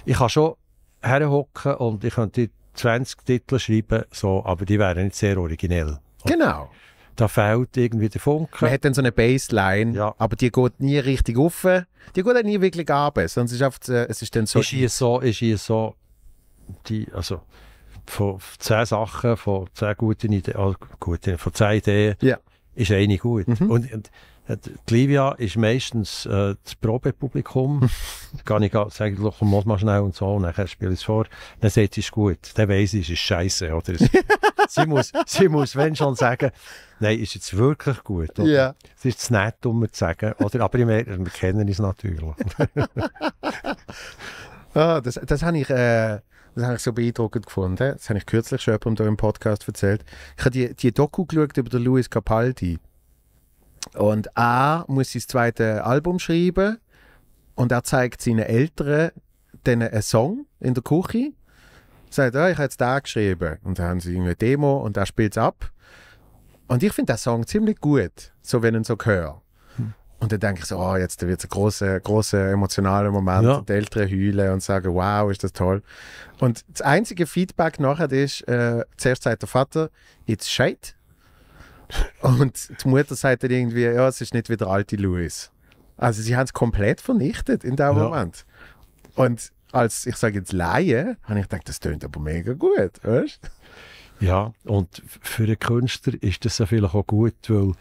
Speaker 2: Ich habe schon herhocken und ich könnte 20 Titel schreiben, so, aber die wären nicht sehr originell. Und genau. Da fehlt irgendwie der Funke. Man hat dann so eine Baseline,
Speaker 1: ja. aber die geht nie richtig auf. Die geht dann nie wirklich ab. Sonst ist oft, äh, es ist dann so. Ist
Speaker 2: hier so, ist hier so, die, also von 10 Sachen, von 10 guten Ideen, also äh, gute, von zehn Ideen, ja. ist eine gut. Mhm. Und, und Livia ist meistens äh, das Probepublikum. Kann ich sagen, komm, mach mal schnell und so, und dann spiele ich es vor. Dann sagt sie, es ist gut. Dann weiss ich, es ist scheiße. Oder sie, muss, sie muss, wenn schon, sagen, nein, ist jetzt wirklich gut. Oder? Yeah. Es ist zu nett, um mir zu sagen. Oder? Aber ich wir kennen es natürlich.
Speaker 1: ah, das, das habe ich... Äh das ich so beeindruckend gefunden. Das habe ich kürzlich schon jemandem im Podcast erzählt. Ich habe die, die Doku geschaut über den Luis Capaldi. Und er muss sein zweites Album schreiben und er zeigt seinen Eltern dann einen Song in der Küche. Sagt, oh, ich habe jetzt da geschrieben. Und dann haben sie eine Demo und er spielt es ab. Und ich finde den Song ziemlich gut, so wenn ich ihn so höre. Hm. Und dann denke ich so, oh, jetzt wird es ein großer, großer emotionaler Moment. Ja. Und die Eltern heulen und sagen, wow, ist das toll. Und das einzige Feedback nachher ist, äh, zuerst sagt der Vater, it's shit. Und die Mutter sagt dann irgendwie, ja, es ist nicht wie der alte Louis. Also sie haben es komplett vernichtet in dem ja. Moment. Und als, ich sage jetzt Laie,
Speaker 2: habe ich gedacht, das tönt aber mega gut, weißt? Ja, und für einen Künstler ist das ja vielleicht auch gut, weil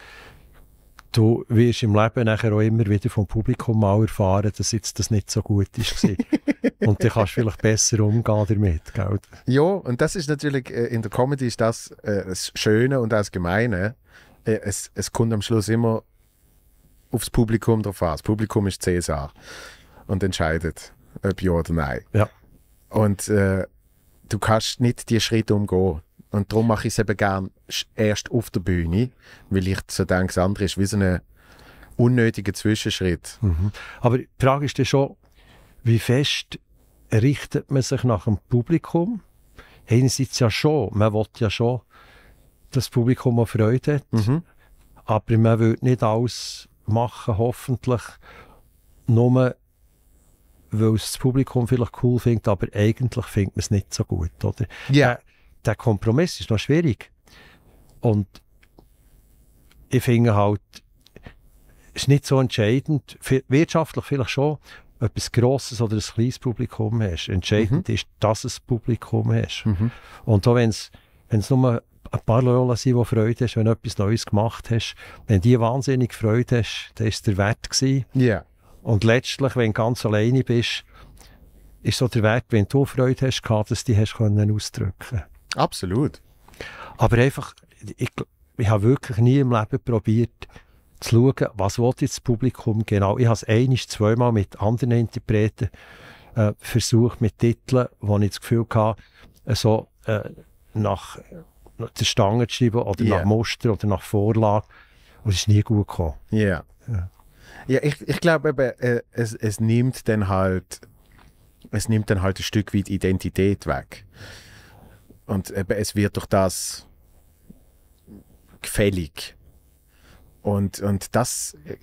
Speaker 2: du wirst im Leben nachher auch immer wieder vom Publikum mal erfahren, dass jetzt das nicht so gut ist. und du kannst vielleicht besser umgehen damit, gell?
Speaker 1: Ja, und das ist natürlich, äh, in der Comedy ist das äh, das Schöne und das Gemeine. Äh, es, es kommt am Schluss immer aufs Publikum drauf an. Das Publikum ist Cäsar und entscheidet, ob ja oder nein. Ja. Und äh, du kannst nicht die Schritte umgehen. Und darum mache ich es eben gern erst auf der Bühne, weil ich so denke, das andere ist wie so ein
Speaker 2: unnötiger Zwischenschritt. Mhm. Aber die Frage ist dann schon, wie fest richtet man sich nach dem Publikum? Einerseits ja schon, man will ja schon, dass das Publikum auch Freude hat, mhm. aber man will nicht alles machen, hoffentlich, nur weil es das Publikum vielleicht cool findet, aber eigentlich findet man es nicht so gut, oder? Ja. Yeah. Äh, der Kompromiss ist noch schwierig. Und ich finde halt, es ist nicht so entscheidend, wirtschaftlich vielleicht schon, ob ein grosses oder ein kleines Publikum hast. Entscheidend mhm. ist, dass du ein Publikum hast. Mhm. Und auch wenn es nur ein paar Leute sind, die Freude hast, wenn du etwas Neues gemacht hast, wenn die wahnsinnig Freude hast, dann ist der Wert gewesen. Yeah. Und letztlich, wenn du ganz alleine bist, ist so der Wert, wenn du Freude hast, dass du die hast können ausdrücken. Absolut. Aber einfach, ich, ich habe wirklich nie im Leben probiert, zu schauen, was jetzt das Publikum genau. Ich habe es ein- zweimal mit anderen Interpreten äh, versucht, mit Titeln, wo ich das Gefühl hatte, äh, so äh, nach, nach äh, der Stange zu schreiben oder yeah. nach Muster oder nach Vorlage. Und es ist nie gut gekommen.
Speaker 1: Yeah. Ja. Ja, ich, ich glaube eben, äh, es, es nimmt dann halt es nimmt dann halt ein Stück weit Identität weg. Und eben, es wird durch das gefällig. Und, und das, äh,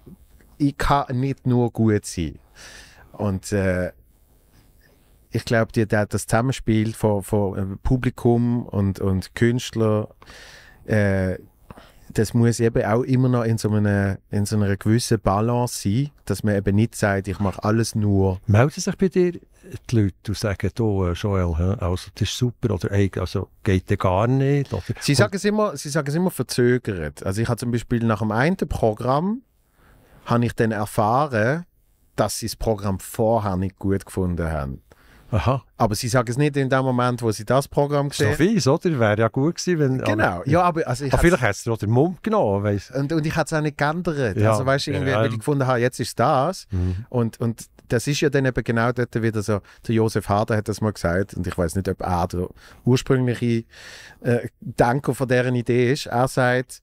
Speaker 1: ich kann nicht nur gut sein. Und äh, ich glaube, dir das Zusammenspiel von, von äh, Publikum und, und Künstler äh, das muss eben auch immer noch in so, einer, in so einer gewissen
Speaker 2: Balance sein, dass man eben nicht sagt, ich mache alles nur. Melden sich bei dir die Leute und sagen, oh, Joel, also, das ist super oder ey, also, geht dir gar nicht? Oder, sie, sagen
Speaker 1: es immer, sie sagen es immer verzögert. Also ich habe zum Beispiel nach dem einen Programm habe ich dann erfahren, dass sie das Programm vorher nicht gut gefunden haben. Aha. Aber sie sagen es nicht in dem Moment, wo sie das Programm gesehen haben. So fies, oder? Wäre ja gut gewesen, wenn... Genau, aber, ja, aber... Also aber ah, vielleicht hättest du noch den Mund genommen, weißt Und, und ich hätte es auch nicht geändert. Ja. Also weißt irgendwie, ja, weil ich gefunden habe, jetzt ist das. Mhm. Und, und das ist ja dann eben genau dort wieder so, der Josef Harder hat das mal gesagt, und ich weiß nicht, ob er der ursprüngliche äh, Denker von deren Idee ist. Er sagt,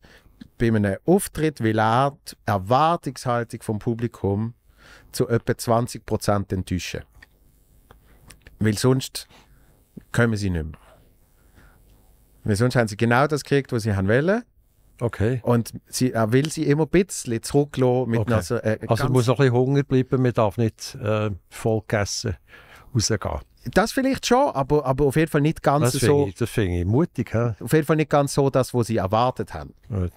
Speaker 1: bei einem Auftritt will er die Erwartungshaltung vom Publikum zu etwa 20% enttäuschen. Weil sonst kommen sie nicht mehr. Weil sonst haben sie genau
Speaker 2: das gekriegt, was sie haben wollen. Okay. Und sie, er will sie immer ein bisschen zurücklassen. Mit okay. also, äh, also muss noch ein bisschen Hunger bleiben, man darf nicht äh, voll gegessen rausgehen.
Speaker 1: Das vielleicht schon, aber, aber auf jeden Fall nicht ganz das so. Ich,
Speaker 2: das finde ich mutig. He?
Speaker 1: Auf jeden Fall nicht ganz so das, was sie erwartet haben. Right.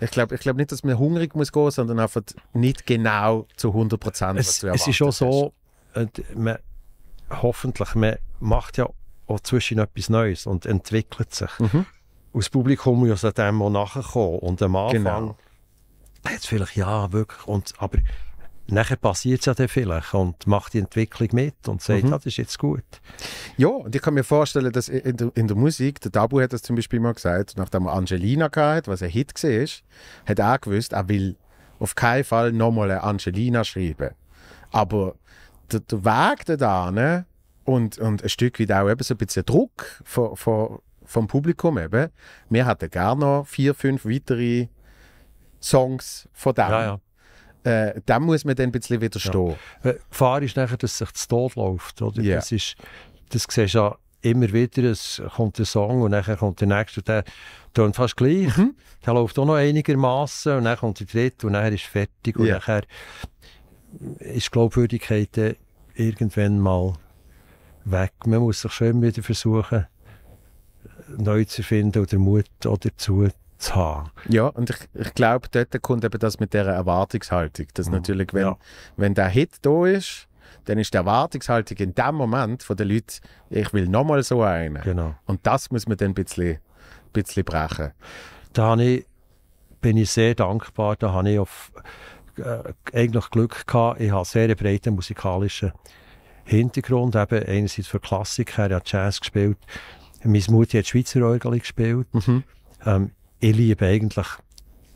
Speaker 1: Ich glaube ich glaub nicht, dass man hungrig muss gehen, sondern einfach
Speaker 2: nicht genau zu 100 Prozent, was es, du erwartet Es ist schon so, äh, man, hoffentlich, man macht ja auch zwischen etwas Neues und entwickelt sich. Mhm. das Publikum muss an dem auch nachkommen. Und am Anfang genau. hat es vielleicht, ja, wirklich, und, aber nachher passiert es ja dann vielleicht und macht die Entwicklung mit und sagt, mhm. ah, das ist jetzt gut.
Speaker 1: Ja, und ich kann mir vorstellen, dass in der, in der Musik, der Dabu hat das zum Beispiel mal gesagt, nachdem er Angelina hatte, was ein Hit war, hat er auch gewusst, er will auf keinen Fall nochmal eine Angelina schreiben. Aber der, der Weg da und, und ein Stück weit auch eben so ein bisschen Druck von, von, vom Publikum eben. Wir hatten gerne noch vier, fünf weitere Songs von dem. Ja, ja.
Speaker 2: Äh, dem muss man dann ein bisschen widerstehen. Ja. Äh, die Gefahr ist nachher, dass sich das Tod läuft. Oder? Yeah. Das, ist, das siehst du ja immer wieder. Es kommt ein Song und dann kommt der nächste und der tönt fast gleich. Mhm. Der läuft auch noch einigermaßen und dann kommt der dritte und dann ist fertig. Und yeah. nachher ist Glaubwürdigkeit irgendwann mal weg. Man muss sich schon wieder versuchen, neu zu finden oder Mut dazu zu haben.
Speaker 1: Ja, und ich, ich glaube, dort kommt eben das mit der Erwartungshaltung. Dass mhm. natürlich, wenn, ja. wenn der Hit da ist, dann ist die Erwartungshaltung in dem Moment von den Leuten, ich will nochmal so einen. Genau. Und das muss man dann ein bisschen, bisschen
Speaker 2: brechen. Da ich, bin ich sehr dankbar. Da habe ich auf äh, eigentlich Glück gehabt. Ich habe sehr breiten musikalischen Hintergrund. Eben einerseits für Klassik her, ich habe Jazz gespielt. Meine Mutter hat Schweizer Orgel gespielt. Mhm. Ähm, ich liebe eigentlich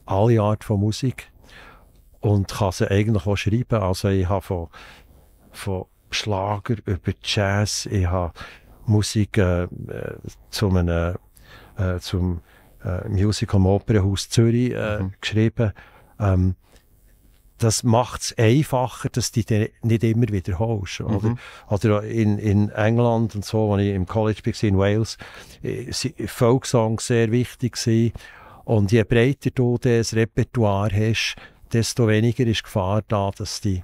Speaker 2: alle Arten von Musik und kann sie eigentlich auch schreiben. Also ich habe von, von Schlager über Jazz, ich habe Musik äh, äh zu einem, äh, äh, zum äh, Musical im Opernhaus Zürich äh, mhm. geschrieben. Ähm, das macht es einfacher, dass du dich nicht immer wiederholst. mhm. oder in, in England und so, als ich im College war, in Wales, waren äh, Folksongs sehr wichtig. Gewesen. Und je breiter du das Repertoire hast, desto weniger ist Gefahr da, dass du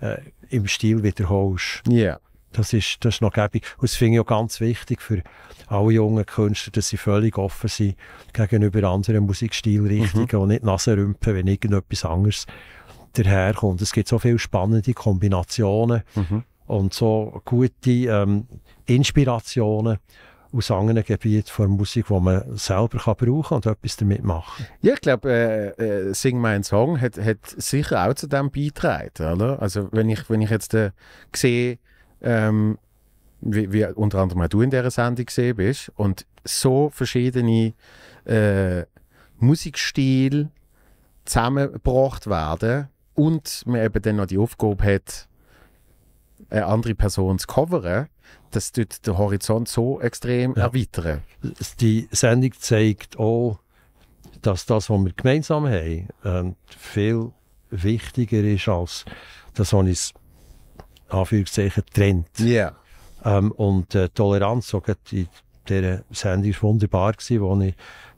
Speaker 2: äh, im Stil wiederholst. Ja. Yeah. Das ist, das ist noch gäbig. Und das finde ich auch ganz wichtig für alle jungen Künstler, dass sie völlig offen sind gegenüber anderen Musikstilrichtungen mhm. und nicht rümpfen, wenn irgendetwas anderes daherkommt. Es gibt so viele spannende Kombinationen mhm. und so gute ähm, Inspirationen aus anderen Gebieten von Musik, die man selber kann brauchen und etwas damit machen kann. Ja, ich glaube,
Speaker 1: äh, äh, Sing Mein Song hat, hat sicher auch zu dem beigetragen. Also wenn ich, wenn ich jetzt äh, sehe, ähm, wie, wie, unter anderem auch du in dieser Sendung gesehen bist und so verschiedene äh, Musikstile zusammengebracht werden, und man eben dann noch die Aufgabe hat, eine andere Person zu coveren,
Speaker 2: das tut den Horizont so extrem ja. erweitern. Die Sendung zeigt auch, dass das, was wir gemeinsam haben, ähm, viel wichtiger ist als das, was uns Anführungszeichen trennt. Yeah. Ähm, und äh, Toleranz, so in dieser Sendung war wunderbar, die ich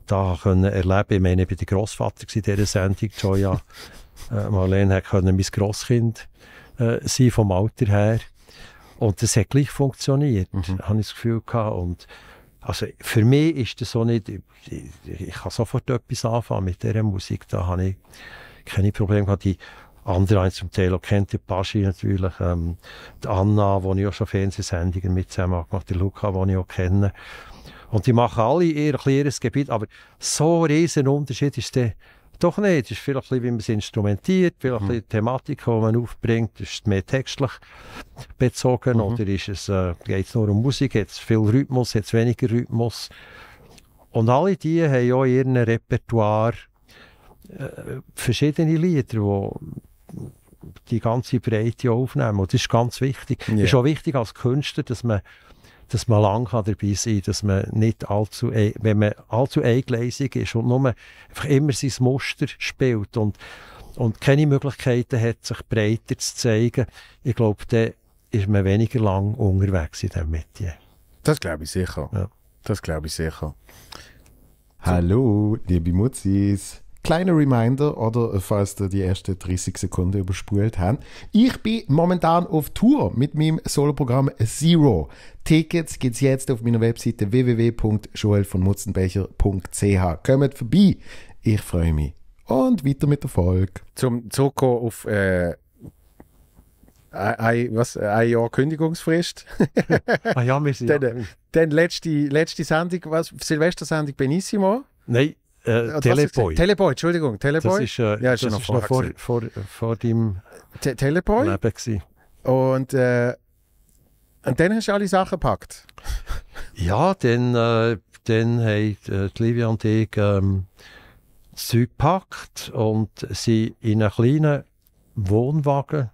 Speaker 2: da können erleben konnte. Ich meine, ich war der Grossvater in dieser Sendung, Joya. Äh, Marlene konnte mein Grosskind äh, sein, vom Alter her. Und das hat gleich funktioniert, mhm. habe ich das Gefühl gehabt. Und also für mich ist das so nicht, ich, ich, kann sofort etwas anfangen mit dieser Musik, da habe ich keine Probleme gehabt. Die andere haben zum Teil auch kennt, die Paschi natürlich, ähm, die Anna, die ich auch schon Fernsehsendungen mit zusammen gemacht die Luca, die ich auch kenne. Und die machen alle ihr kleines Gebiet, aber so ein riesen Unterschied ist der doch nicht. Es ist vielleicht ein bisschen, wie man es instrumentiert, vielleicht mhm. die Thematik, die man aufbringt, ist mehr textlich bezogen mhm. oder ist es, äh, geht es nur um Musik, hat es viel Rhythmus, hat es weniger Rhythmus. Und alle die haben ja in ihrem Repertoire äh, verschiedene Lieder, die die ganze Breite aufnehmen. Und das ist ganz wichtig. Es yeah. ist auch wichtig als Künstler, dass man dass man lang dabei sein kann, dass man nicht allzu, wenn man allzu eingleisig ist und nur einfach immer sein Muster spielt und, und keine Möglichkeiten hat, sich breiter zu zeigen, ich glaube, dann ist man weniger lang unterwegs in diesem Metier. Das glaube ich sicher. Ja. Das glaube ich sicher.
Speaker 1: Hallo, liebe Mutzis. Kleiner Reminder, oder äh, falls du die ersten 30 Sekunden überspult hast. Ich bin momentan auf Tour mit meinem Soloprogramm Zero. Tickets gibt es jetzt auf meiner Webseite www.joelvonmutzenbecher.ch. Kommt vorbei, ich freue mich. Und weiter mit Erfolg. Zum Zucker auf äh, ein, was, ein Jahr Kündigungsfrist. ah ja, wir sind dann, ja. dann letzte, letzte Sendung, was, Silvestersendung Benissimo.
Speaker 2: Nein, äh, Teleboy.
Speaker 1: Teleboy, Entschuldigung, Teleboy. Das ist, äh, ja, das ist noch, noch vor,
Speaker 2: vor, vor deinem
Speaker 1: Te Teleboy. Leben Und, äh, und dann hast du alle Sachen gepackt?
Speaker 2: ja, dann, äh, dann haben äh, die Livia und ich ähm, Zeug gepackt und sie in einem kleinen Wohnwagen,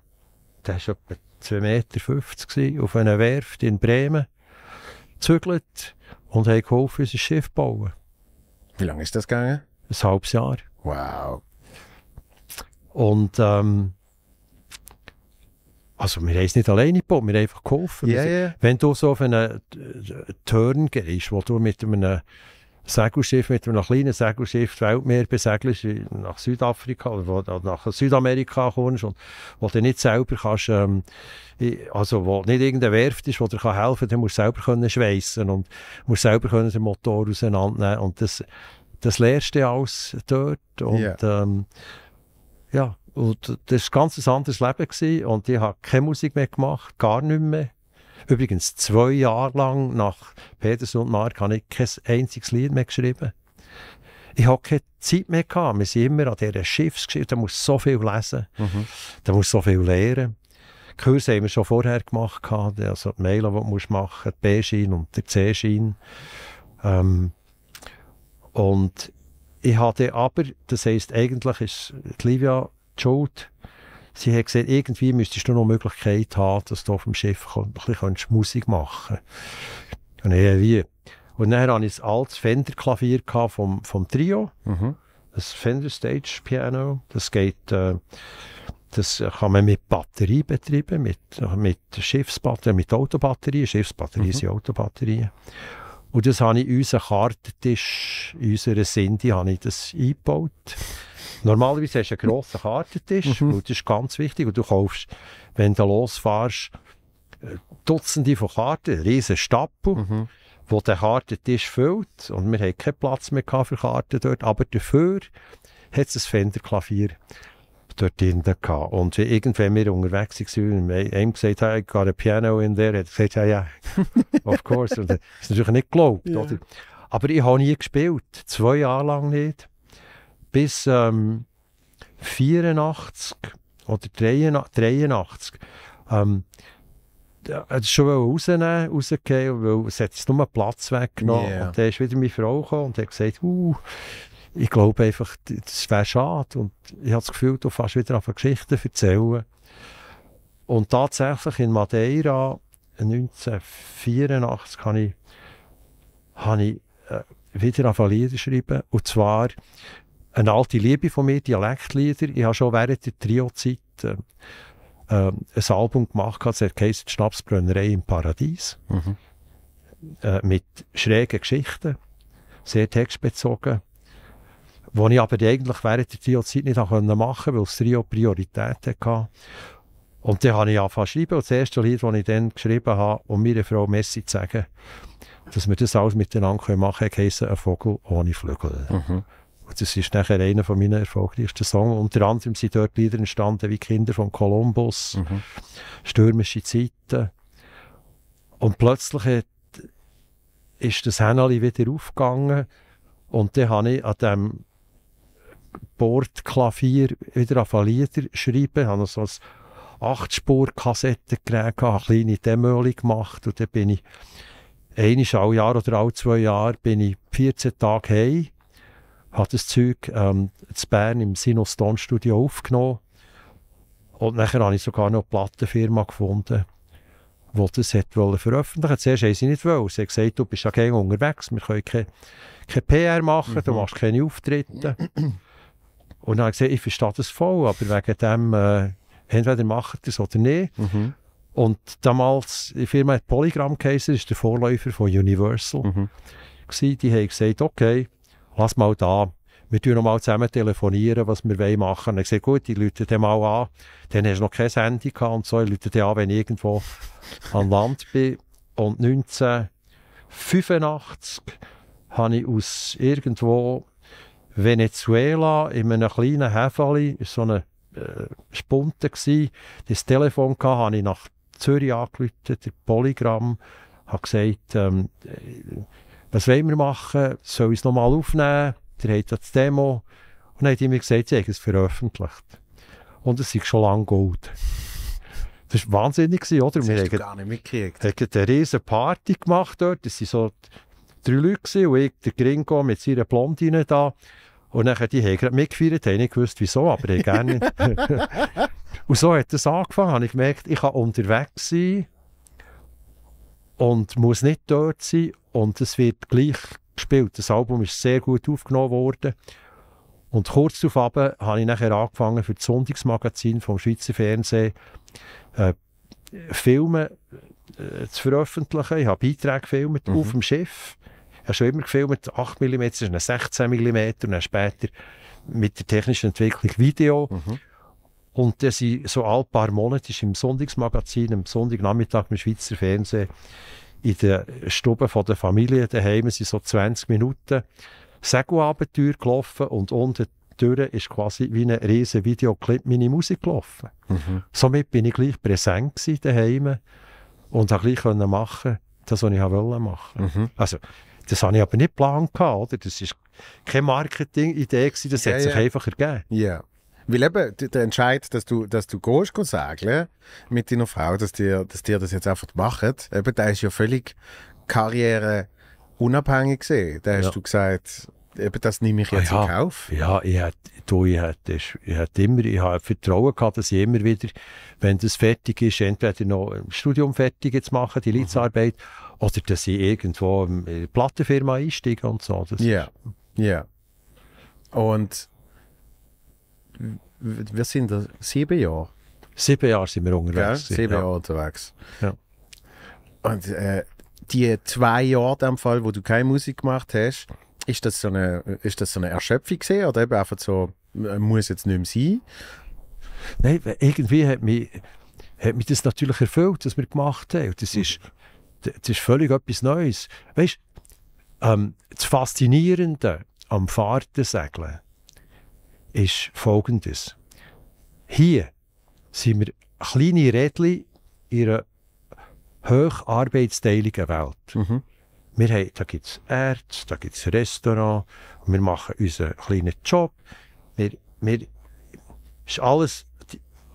Speaker 2: der war etwa 2,50 Meter, auf einer Werft in Bremen, gezügelt und haben geholfen, unser Schiff zu bauen.
Speaker 1: Wie lange ist das gegangen?
Speaker 2: Ein halbes Jahr. Wow. Und ähm, also wir haben es nicht alleine gebaut, wir haben einfach geholfen. Yeah, yeah. Wenn du so auf einen Turn gehst, wo du mit einem Segelschiff mit einem kleinen Segelschiff Weltmeer besegelst, nach Südafrika oder nach Südamerika kommst und wo du nicht selber kannst, ähm, also wo nicht irgendeine Werft ist, wo dir kann helfen kann, dann musst du selber können schweissen und musst selber können den Motor auseinandernehmen und das, das lernst du alles dort und yeah. ähm, ja, und das war ein ganz anderes Leben gewesen. und ich habe keine Musik mehr gemacht, gar nicht mehr. Übrigens, zwei Jahre lang nach Peters und Mark habe ich kein einziges Lied mehr geschrieben. Ich habe keine Zeit mehr gehabt. Wir sind immer an dieser Schiffsgeschichte. Da muss so viel lesen. Mhm. Da muss so viel lernen. Kurse haben wir schon vorher gemacht. Gehabt. Also die Mailen, die du machen musst, der B-Schein und der C-Schein. Ähm, und ich hatte aber, das heisst, eigentlich ist Livia die Schuld, sie hat gesagt, irgendwie müsstest du noch eine Möglichkeit haben, dass du auf dem Schiff ein bisschen Musik machen kannst. Und wie. Und dann hatte ich ein altes Fender-Klavier vom, vom Trio. Mhm. Das Fender Stage Piano. Das geht, äh, das kann man mit Batterie betreiben, mit, mit Schiffsbatterie, mit Autobatterie. Schiffsbatterie mhm. sind Autobatterien. Und das habe ich in unseren Kartentisch, in unserer Sinti, habe ich das eingebaut. Normalerweise hast du einen grossen Kartentisch, mhm. das ist ganz wichtig. Und du kaufst, wenn du losfährst, äh, Dutzende von Karten, einen riesen Stapel, mhm. wo der Kartentisch füllt. Und wir hatten keinen Platz mehr für Karten dort. Aber dafür hat es ein Fenderklavier dort drin gehabt. Und irgendwann wir unterwegs waren und einem gesagt hat, hey, I got a piano in there, hat er gesagt, ja, ja, of course. Und das ist natürlich nicht geglaubt. Yeah. Aber ich habe nie gespielt, zwei Jahre lang nicht bis ähm, 84 oder 83 ähm, also schon rausnehmen, rausgehen, weil es hat jetzt nur Platz weggenommen. Yeah. Und dann ist wieder meine Frau gekommen und hat gesagt, uh, ich glaube einfach, das wäre schade. Und ich habe das Gefühl, du fast wieder auf Geschichten erzählen. Und tatsächlich in Madeira 1984 habe ich, habe ich äh, wieder auf Lieder schreiben. Und zwar eine alte Liebe von mir, Dialektlieder. Ich habe schon während der Trio-Zeit äh, äh ein Album gemacht, das heisst Schnapsbrennerei im Paradies. Mhm. Äh, mit schrägen Geschichten, sehr textbezogen. wo ich aber eigentlich während der Trio-Zeit nicht machen konnte, weil das Trio Prioritäten hatte. Und dann habe ich angefangen zu schreiben. Und das erste Lied, das ich dann geschrieben habe, um meiner Frau Messi zu sagen, dass wir das alles miteinander machen können, heisst «Ein Vogel ohne Flügel». Mhm. Und das ist nachher einer von meinen erfolgreichsten Songs. Unter anderem sind dort Lieder entstanden wie Kinder von Kolumbus, mhm. Stürmische Zeiten. Und plötzlich hat, ist das Hänneli wieder aufgegangen und dann habe ich an dem Bordklavier wieder angefangen Lieder schreiben, habe so ein 8 spur kassette gekriegt, eine kleine Demöli gemacht und dann bin ich einmal alle Jahr oder alle zwei Jahre bin ich 14 Tage heim habe das Zeug ähm, in Bern im Sinus Studio aufgenommen. Und nachher habe ich sogar noch eine Plattenfirma gefunden, die das hat veröffentlichen wollte. Zuerst wollten sie nicht. Wollen. Sie hat gesagt, du bist ja gegen unterwegs, wir können keine, keine PR machen, mhm. du machst keine Auftritte. Und dann habe ich gesagt, ich verstehe das voll, aber wegen dem, äh, entweder macht ihr das oder nicht. Mhm. Und damals, die Firma hat Polygram geheißen, ist der Vorläufer von Universal. Mhm. Die haben gesagt, okay, lass mal da. Wir noch mal zusammen, telefonieren, was wir machen wollen. Er sagt, gut, ich rufe den mal an. Dann hast du noch kein Handy gehabt und so. Ich rufe den an, wenn ich irgendwo an Land bin. Und 1985 habe ich aus irgendwo Venezuela in einem kleinen Häferli, so eine äh, Spunte gsi, das Telefon hatte, habe ich nach Zürich angerufen, der Polygramm, habe gesagt, ähm, was wollen wir machen, soll ich es nochmal aufnehmen, ihr habt ja das Demo. Und dann haben die mir gesagt, sie haben es veröffentlicht. Und es ist schon lange Gold. Das war wahnsinnig, oder? Das wir haben gar nicht mitgekriegt. Wir haben eine riesige Party gemacht dort. Es waren so drei Leute und ich, der Gringo mit seiner Blondine da. Und dann die haben gerade mitgefeiert, Ich haben nicht gewusst, wieso, aber ich gerne. und so hat es angefangen. Habe ich gemerkt, ich kann unterwegs sein und muss nicht dort sein und es wird gleich gespielt. Das Album ist sehr gut aufgenommen worden. Und kurz darauf habe ich nachher angefangen, für das Sonntagsmagazin vom Schweizer Fernsehen äh, Filme äh, zu veröffentlichen. Ich habe Beiträge gefilmt mhm. auf dem Schiff. Ich habe schon immer gefilmt, 8 mm, dann 16 mm und dann später mit der technischen Entwicklung Video. Mhm. Und sind so ein paar Monate im Sonntagsmagazin, am Sonntagnachmittag im Schweizer Fernsehen in der Stube von der Familie daheim sind so 20 Minuten Segelabenteuer gelaufen und unten durch ist quasi wie ein riesen Videoclip meine Musik gelaufen. Mhm. Somit bin ich gleich präsent daheim und konnte gleich machen, das, was ich wollte machen. Mhm. Also, das hatte ich aber nicht geplant, Das war keine Marketing-Idee, das ja, hat sich ja. einfach ergeben. Ja. Weil eben der Entscheid, dass du,
Speaker 1: dass du gehst segeln mit deiner Frau, dass dir, dass dir das jetzt einfach macht, eben, der ist ja völlig karriereunabhängig gesehen. Da hast ja. du gesagt, eben das
Speaker 2: nehme ich ah jetzt ah, ja. in Kauf. Ja, ich hatte, ich hatte, ich hatte immer ich hatte Vertrauen gehabt, dass ich immer wieder, wenn das fertig ist, entweder noch ein Studium fertig jetzt machen, die Leitsarbeit, mhm. oder dass ich irgendwo in eine Plattenfirma einsteige und so. Das ja, ja. Und wir sind da sieben Jahre. Sieben Jahre sind wir unterwegs. Ja, Sieben ja. Jahre unterwegs. Ja.
Speaker 1: Und äh, die zwei Jahre, dem Fall, wo du keine Musik gemacht hast, ist das so eine, ist das so eine Erschöpfung gesehen oder eben einfach so, äh, muss jetzt nicht mehr sein? Nein,
Speaker 2: irgendwie hat mich, hat mich das natürlich erfüllt, was wir gemacht haben. Das ist, das ist völlig etwas Neues. Weißt du, ähm, das Faszinierende am Fahrtensegeln ist folgendes. Hier sind wir kleine Rädchen in einer hoch arbeitsteiligen Welt. Mhm. Wir haben, da gibt es Ärzte, da gibt es Restaurant, wir machen unseren kleinen Job. Wir, wir, ist alles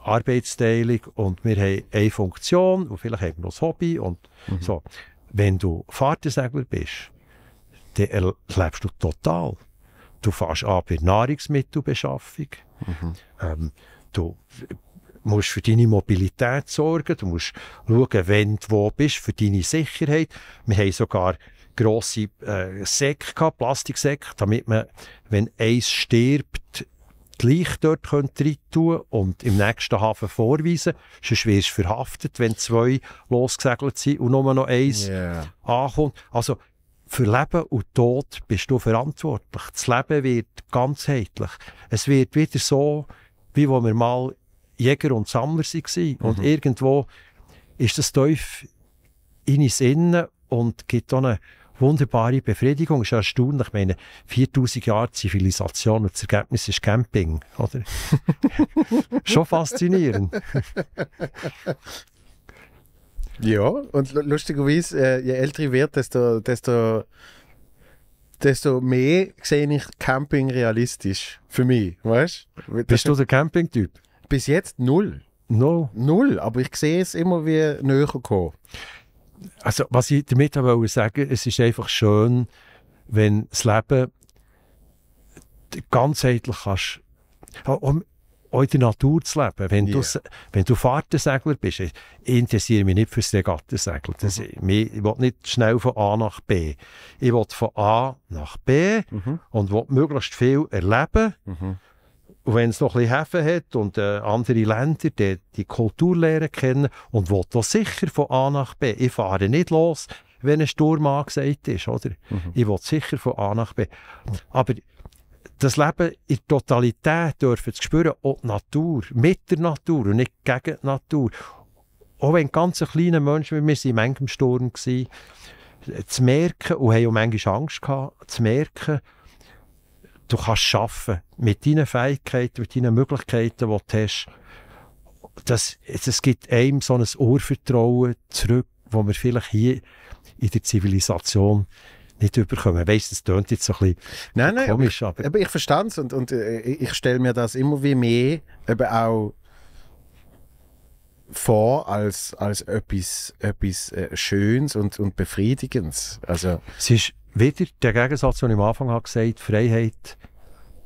Speaker 2: arbeitsteilig und wir haben eine Funktion und vielleicht haben wir noch ein Hobby und mhm. so. Wenn du Fahrtensegler bist, dann erlebst du total du fährst an bei Nahrungsmittelbeschaffung, mhm. ähm, du musst für deine Mobilität sorgen, du musst schauen, wenn du wo bist, für deine Sicherheit. Wir haben sogar grosse äh, Säcke Plastiksäcke, damit man, wenn eins stirbt, gleich dort reintun und im nächsten Hafen vorweisen. Sonst wirst du verhaftet, wenn zwei losgesegelt sind und nur noch eins yeah. ankommt. Also für Leben und Tod bist du verantwortlich. Das Leben wird ganzheitlich. Es wird wieder so, wie wo wir mal Jäger und Sammler waren. Mhm. Und irgendwo ist das tief in uns innen und gibt auch eine wunderbare Befriedigung. Das ist erstaunlich. Ich meine, 4000 Jahre Zivilisation und das Ergebnis ist Camping. Oder? Schon faszinierend. Ja, und lustigerweise,
Speaker 1: äh, je älter ich werde, desto, desto, desto mehr sehe ich Camping realistisch. Für mich, weißt du? Bist du der Camping-Typ? Bis jetzt
Speaker 2: null. Null? Null, aber ich sehe es immer wie näher gekommen. Also, was ich damit wollte sagen, es ist einfach schön, wenn das Leben ganzheitlich kannst auch in der Natur zu leben. Wenn, yeah. du, wenn du Fahrtensegler bist, ich interessiere mich nicht fürs Regattensegler. Das, mhm. Ich will nicht schnell von A nach B. Ich will von A nach B mhm. und will möglichst viel erleben. Mhm. Und wenn es noch ein bisschen Häfen hat und äh, andere Länder, die die Kultur Kulturlehre kennen und will das sicher von A nach B. Ich fahre nicht los, wenn ein Sturm angesagt ist. Oder? Mhm. Ich will sicher von A nach B. Aber das Leben in der Totalität dürfen zu spüren, auch die Natur, mit der Natur und nicht gegen die Natur. Auch wenn ganz kleine Menschen, wie wir sind, manchmal im Sturm waren, zu merken, und haben auch manchmal Angst gehabt, zu merken, du kannst schaffen mit deinen Fähigkeiten, mit deinen Möglichkeiten, die du hast. Das, das gibt einem so ein Urvertrauen zurück, wo wir vielleicht hier in der Zivilisation nicht überkommen. Weißt du, das klingt jetzt so ein bisschen nein, nein, komisch. Aber,
Speaker 1: aber, ich verstehe es und, und äh, ich stelle mir das immer wie mehr eben auch vor als, als etwas, etwas äh, Schönes und,
Speaker 2: und Befriedigendes. Also, es ist wieder der Gegensatz, den ich am Anfang habe gesagt Freiheit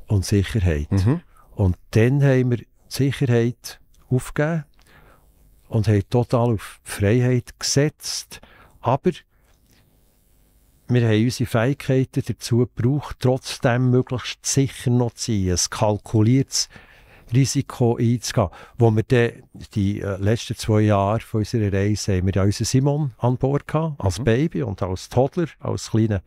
Speaker 2: und Sicherheit. Mhm. Und dann haben wir Sicherheit aufgegeben und haben total auf Freiheit gesetzt, aber wir haben unsere Fähigkeiten dazu gebraucht, trotzdem möglichst sicher noch zu sein, ein kalkuliertes Risiko einzugehen. Wo wir dann die äh, letzten zwei Jahre von unserer Reise haben wir ja unseren Simon an Bord gehabt, als mhm. Baby und als Toddler, als kleiner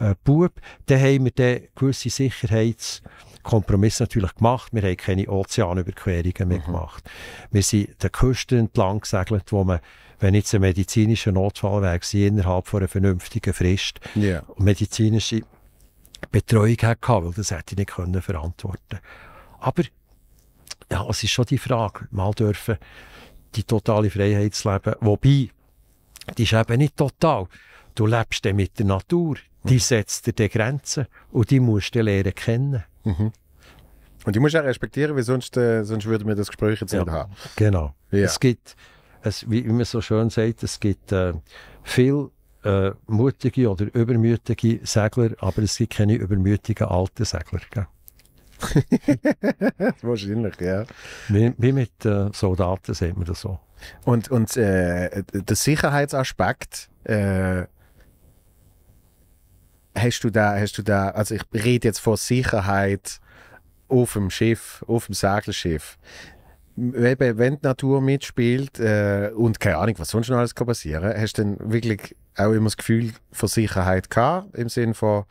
Speaker 2: äh, Bub. Dann haben wir dann gewisse Sicherheitskompromisse natürlich gemacht. Wir haben keine Ozeanüberquerungen mehr mhm. gemacht. Wir sind der Küste entlang gesegelt, wo man wenn jetzt ein medizinischer Notfall wäre, innerhalb von einer vernünftigen Frist, yeah. und medizinische Betreuung hätte, weil das hätte ich nicht können verantworten Aber ja, es ist schon die Frage, mal dürfen die totale Freiheit zu leben, wobei, die ist eben nicht total. Du lebst dann mit der Natur, die mhm. setzt dir die Grenzen und die musst du lernen kennen. Mhm. Und die musst du auch respektieren, weil sonst, äh, sonst würden wir das Gespräch jetzt ja, nicht haben. Genau. Ja. Es gibt es, wie man so schön sagt, es gibt äh, viel äh, mutige oder übermütige Segler, aber es gibt keine übermütigen alten Segler.
Speaker 1: Wahrscheinlich, ja.
Speaker 2: Wie, wie mit
Speaker 1: äh, Soldaten sieht man das so. Und, und äh, der Sicherheitsaspekt, äh, hast du da, hast du da, also ich rede jetzt von Sicherheit auf dem Schiff, auf dem Segelschiff eben, wenn die Natur mitspielt äh, und keine Ahnung, was sonst noch alles kann passieren kann, hast du dann wirklich auch immer das Gefühl von Sicherheit gehabt, im Sinne von,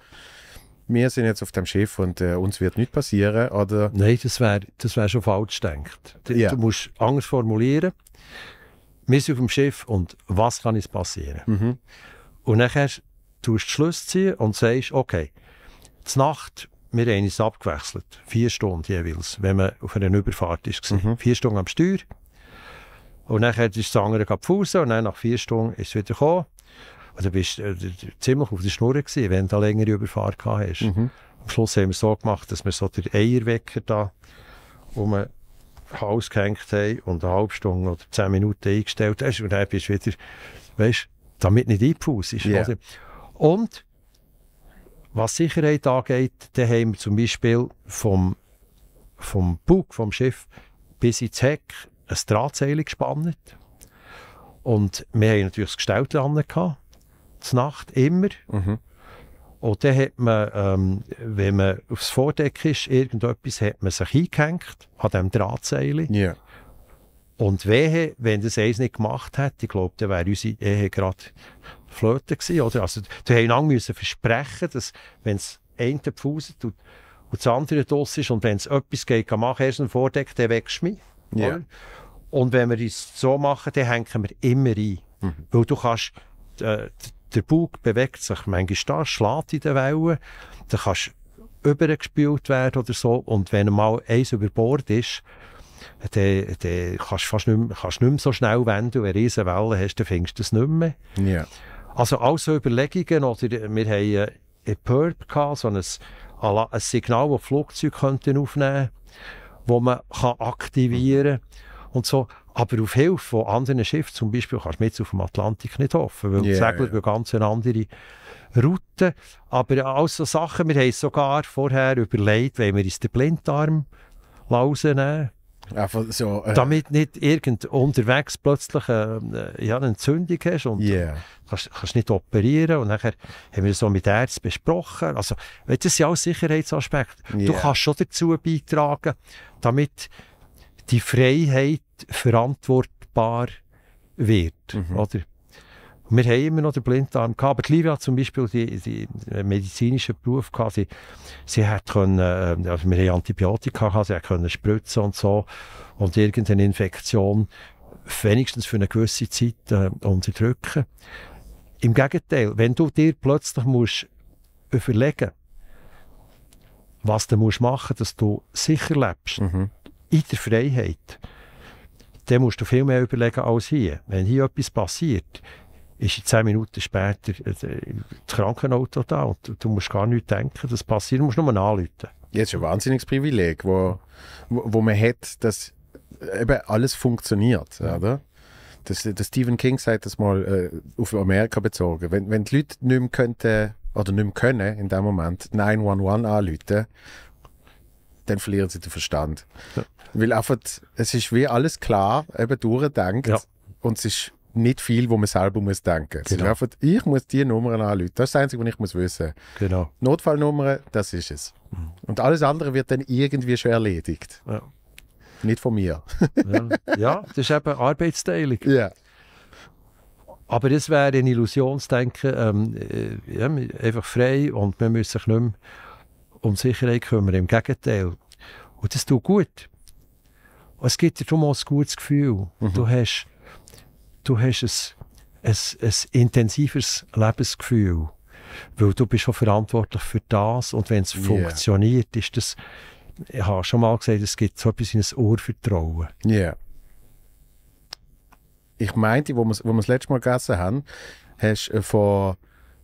Speaker 1: wir sind jetzt auf dem
Speaker 2: Schiff und äh, uns wird nichts passieren, oder? Nein, das wäre das wär schon falsch gedacht. Du, yeah. du musst anders formulieren. Wir sind auf dem Schiff und was kann uns passieren? Mhm. Und dann tust du Schluss ziehen und sagst, okay, zur Nacht wir haben uns abgewechselt. Vier Stunden jeweils, wenn man auf einer Überfahrt war. Mhm. Vier Stunden am Steuer. Und dann ist das andere gefahren und dann nach vier Stunden ist es wieder gekommen. Also bist äh, ziemlich auf der Schnur gewesen, wenn du eine längere Überfahrt gehabt hast. Mhm. Am Schluss haben wir es so gemacht, dass wir so den Eierwecker da um den Hals gehängt haben und eine halbe Stunde oder zehn Minuten eingestellt hast. Und dann bist du wieder, weißt damit nicht eingefußt ist. Yeah. Und was Sicherheit angeht, dann haben wir zum Beispiel vom, vom Bug vom Schiff bis ins Heck ein Drahtseil gespannt. Und wir haben natürlich das Gestell dran gehabt, zur Nacht immer. Mhm. Und dann hat man, ähm, wenn man aufs Vordeck ist, irgendetwas hat man sich eingehängt an diesem Drahtseil. Yeah. Und wehe, wenn das eins nicht gemacht hätte, ich glaube, dann wäre unsere Ehe gerade Flöte gewesen, oder? Also, die haben lang müssen versprechen, dass, wenn es einen Pfusen tut und das andere draus ist, und wenn es etwas geht, kann machen, erst einen Vordeck, dann wächst mich. Yeah. Und wenn wir es so machen, dann hängen wir immer ein. Mhm. Weil du kannst, äh, der Bug bewegt sich manchmal stark, schlägt in den Wellen, dann kannst du übergespült werden oder so. Und wenn mal eins über Bord ist, dann, dann kannst du fast nicht mehr, kannst nicht mehr so schnell wenden. Wenn du eine Welle hast, dann findest du es nicht mehr. Ja. Also auch so Überlegungen, oder wir haben ein äh, PERB gehabt, so ein, ein Signal, das Flugzeuge aufnehmen könnten aufnehmen wo man kann aktivieren kann so. Aber auf Hilfe von anderen Schiffen zum Beispiel kannst du jetzt auf dem Atlantik nicht hoffen, weil yeah. die Segler eine ganz andere Route. Aber all so Sachen, wir haben sogar vorher überlegt, wenn wir uns den Blindarm rausnehmen ja, so, äh, Damit nicht irgend unterwegs plötzlich äh, ja, eine Entzündung hast und yeah. kannst, kannst nicht operieren. Und nachher haben wir so mit Ärzten besprochen. Also, das sind ja auch Sicherheitsaspekte. Yeah. Du kannst schon dazu beitragen, damit die Freiheit verantwortbar wird. Mhm. Oder? Und wir hatten immer noch den Blinddarm gehabt. Aber die Livia zum Beispiel, die, die äh, medizinische Beruf gehabt, sie, sie hat können, äh, also wir Antibiotika gehabt, sie hat können spritzen und so. Und irgendeine Infektion wenigstens für eine gewisse Zeit äh, unterdrücken. Im Gegenteil, wenn du dir plötzlich musst überlegen, was du musst machen, dass du sicher lebst, mhm. in der Freiheit, dann musst du viel mehr überlegen als hier. Wenn hier etwas passiert, ist zehn Minuten später äh, das Krankenauto da und du musst gar nicht denken, das passiert, du musst nur anrufen.
Speaker 1: Ja, das ist ein wahnsinniges Privileg, wo, wo man hat, dass äh, eben alles funktioniert, oder? Das, das Stephen King sagt das mal äh, auf Amerika bezogen. Wenn, wenn die Leute nicht mehr könnten, oder nicht mehr können in dem Moment 911 anrufen, dann verlieren sie den Verstand. Ja. Weil einfach, es ist wie alles klar, eben durchdenkt ja. und es ist nicht viel, wo man selber muss denken muss. Genau. Einfach, ich muss die Nummern anrufen. Das ist das Einzige, was ich muss wissen muss. Genau. Notfallnummern, das ist es. Mhm. Und alles andere wird dann irgendwie schon erledigt. Ja. Nicht von mir. ja.
Speaker 2: ja. das ist eben Arbeitsteilung. Ja. Aber das wäre ein Illusionsdenken, ähm, äh, ja, einfach frei und man muss sich nicht mehr um Sicherheit kümmern. Im Gegenteil. Und das tut gut. Es gibt dir darum auch ein gutes Gefühl. Mhm. Du hast du hast ein, ein, ein intensiveres Lebensgefühl, weil du bist auch verantwortlich für das und wenn es yeah. funktioniert, ist das, ich habe schon mal gesagt, es gibt so etwas wie ein Urvertrauen. Ja. Yeah.
Speaker 1: Ich meinte, wo wir, wo wir das letzte Mal gegessen haben, hast du äh, von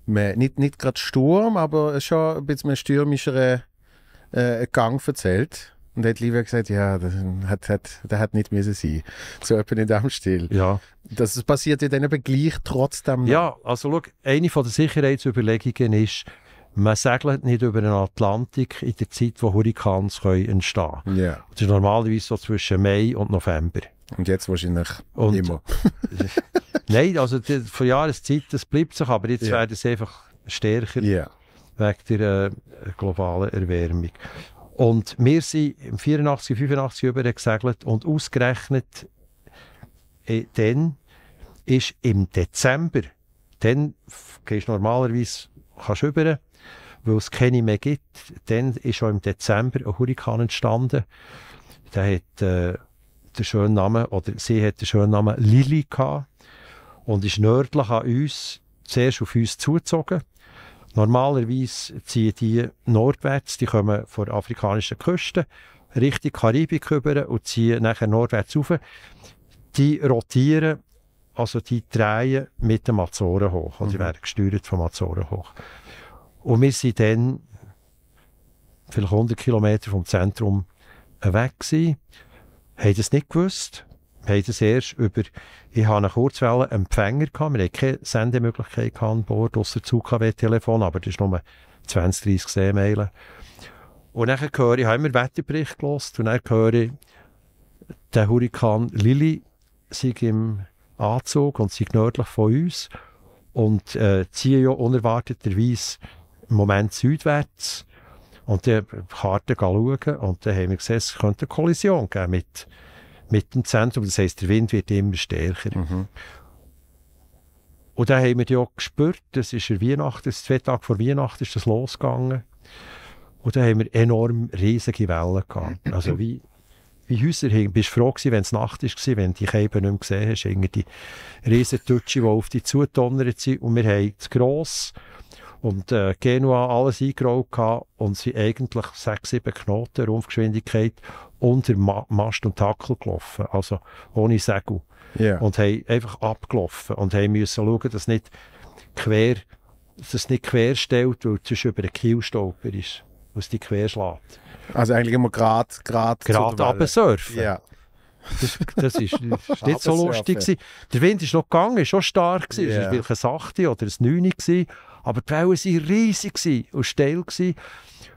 Speaker 1: nicht, nicht gerade Sturm, aber schon ein bisschen stürmischeren äh, Gang erzählt. Und er hat lieber gesagt, ja, das hat, hat, der hat nicht müssen sein.
Speaker 2: So etwas in dem Stil. Ja. Das passiert ja dann aber gleich trotzdem. Ja, also schau, eine von den Sicherheitsüberlegungen ist, man segelt nicht über den Atlantik in der Zeit, wo Hurrikans entstehen können. Ja. Das ist normalerweise so zwischen Mai und November.
Speaker 1: Und jetzt wahrscheinlich
Speaker 2: und, immer. Nein, also die, von Jahreszeit, das bleibt sich, aber jetzt yeah. werden es einfach stärker yeah. wegen der äh, globalen Erwärmung. Und wir sind im 84, 85 übergesegelt und ausgerechnet äh, dann ist im Dezember, dann gehst du normalerweise kannst über, weil es keine mehr gibt, dann ist schon im Dezember ein Hurrikan entstanden. Der hat äh, den schönen Namen, oder sie hat den schönen Namen Lili gehabt und ist nördlich an uns, zuerst auf uns zugezogen Normalerweise ziehen die nordwärts, die kommen von der afrikanischen Küste Richtung Karibik über und ziehen nachher nordwärts rauf. Die rotieren, also die drehen mit dem Azoren hoch, also mhm. die werden gesteuert vom Azoren hoch. Und wir sind dann vielleicht 100 Kilometer vom Zentrum weg gewesen, haben das nicht gewusst, haben das erst über, ich habe einen Kurzwellenempfänger gehabt, wir hatten keine Sendemöglichkeit an Bord, ausser das UKW-Telefon, aber das ist nur 20, 30 Seemeilen. Und dann höre ich, ich habe immer Wetterbericht gelesen, und dann höre ich, der Hurrikan Lili sei im Anzug und sei nördlich von uns und äh, ziehe ja unerwarteterweise im Moment südwärts. Und dann die Karte schauen und dann haben wir gesehen, es könnte eine Kollision geben mit mit dem Zentrum. Das heisst, der Wind wird immer stärker. Mhm. Und da haben wir ja auch gespürt, das ist ja Weihnachten, zwei Tage vor Weihnachten ist das losgegangen. Und da haben wir enorm riesige Wellen gehabt. Also wie, wie Häuser hingen. Bist froh gewesen, wenn es Nacht war, wenn du dich eben nicht mehr gesehen hast. Irgendwie die riesen Deutsche, die auf dich zudonnert sind. Und wir haben das Gross und äh, Genua alles eingerollt gehabt und sind eigentlich sechs, sieben Knoten Rumpfgeschwindigkeit unter Ma Mast und Tackel gelaufen, also ohne Segel. Yeah. Und haben einfach abgelaufen und haben müssen schauen, dass nicht quer, dass es nicht quer stellt, weil es über den Kiel stolper ist, was die quer schlägt. Also eigentlich immer gerade, gerade, gerade absurfen. Ja. Das, das ist, das ist nicht so lustig. Gewesen. Der Wind ist noch gegangen, schon stark. Gewesen. Yeah. Es war ein eine 8 oder ein 9 gewesen. Aber die Wellen waren riesig und steil. Gewesen.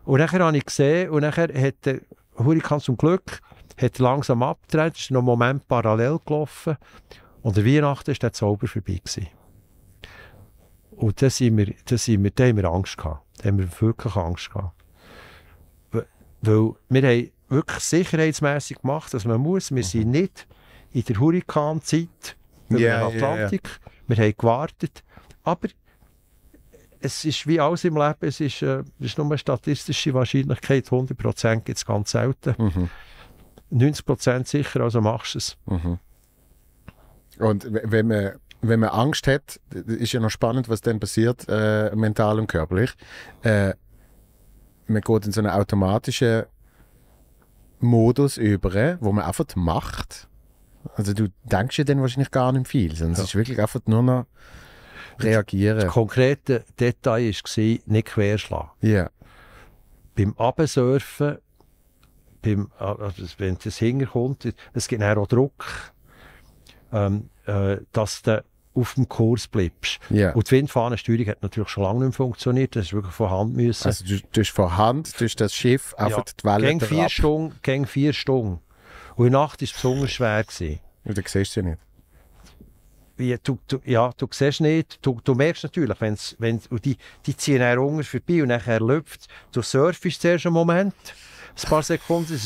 Speaker 2: Und nachher habe ich gesehen, und nachher hat der Hurrikan zum Glück hat langsam abgetretscht, noch einen Moment parallel gelaufen. Und der Weihnachten war der Zauber vorbei. Gewesen. Und da, wir, da, wir, da haben wir Angst gehabt. Da haben wir wirklich Angst gehabt. Weil wir haben wirklich sicherheitsmässig gemacht, dass man muss. Wir mhm. sind nicht in der Hurrikanzeit über yeah, den Atlantik. Yeah, yeah. Wir haben gewartet. Aber es ist wie alles im Leben, es ist, äh, es ist nur eine statistische Wahrscheinlichkeit, 100% gibt es ganz selten. Mhm. 90% sicher, also machst du es. Mhm. Und wenn man, wenn man Angst hat, ist ja noch spannend,
Speaker 1: was dann passiert, äh, mental und körperlich. Äh, man geht in so einen automatischen Modus über, wo man einfach macht.
Speaker 2: Also du denkst ja dann wahrscheinlich gar nicht viel, sondern ja. es ist wirklich einfach nur noch reagieren. Das konkrete Detail war, nicht querschlagen. Yeah. Beim Absurfen, beim, also wenn das hinkommt, es gibt auch Druck, ähm, äh, dass der auf dem Kurs bleibst. Yeah. Und die Windfahnensteuerung hat natürlich schon lange nicht funktioniert. Das ist wirklich von Hand müssen. Also du, du von Hand, du das Schiff auf ja. die Wellen Gang vier Stunden, Gang vier Stunden. Und die Nacht war besonders schwer. Gewesen. Und dann siehst du sie nicht. wie, du, du, ja, du siehst nicht, du, du merkst natürlich, wenn's, wenn, die, die ziehen dann unten vorbei und nachher läuft, du surfst zuerst einen Moment, ein paar Sekunden,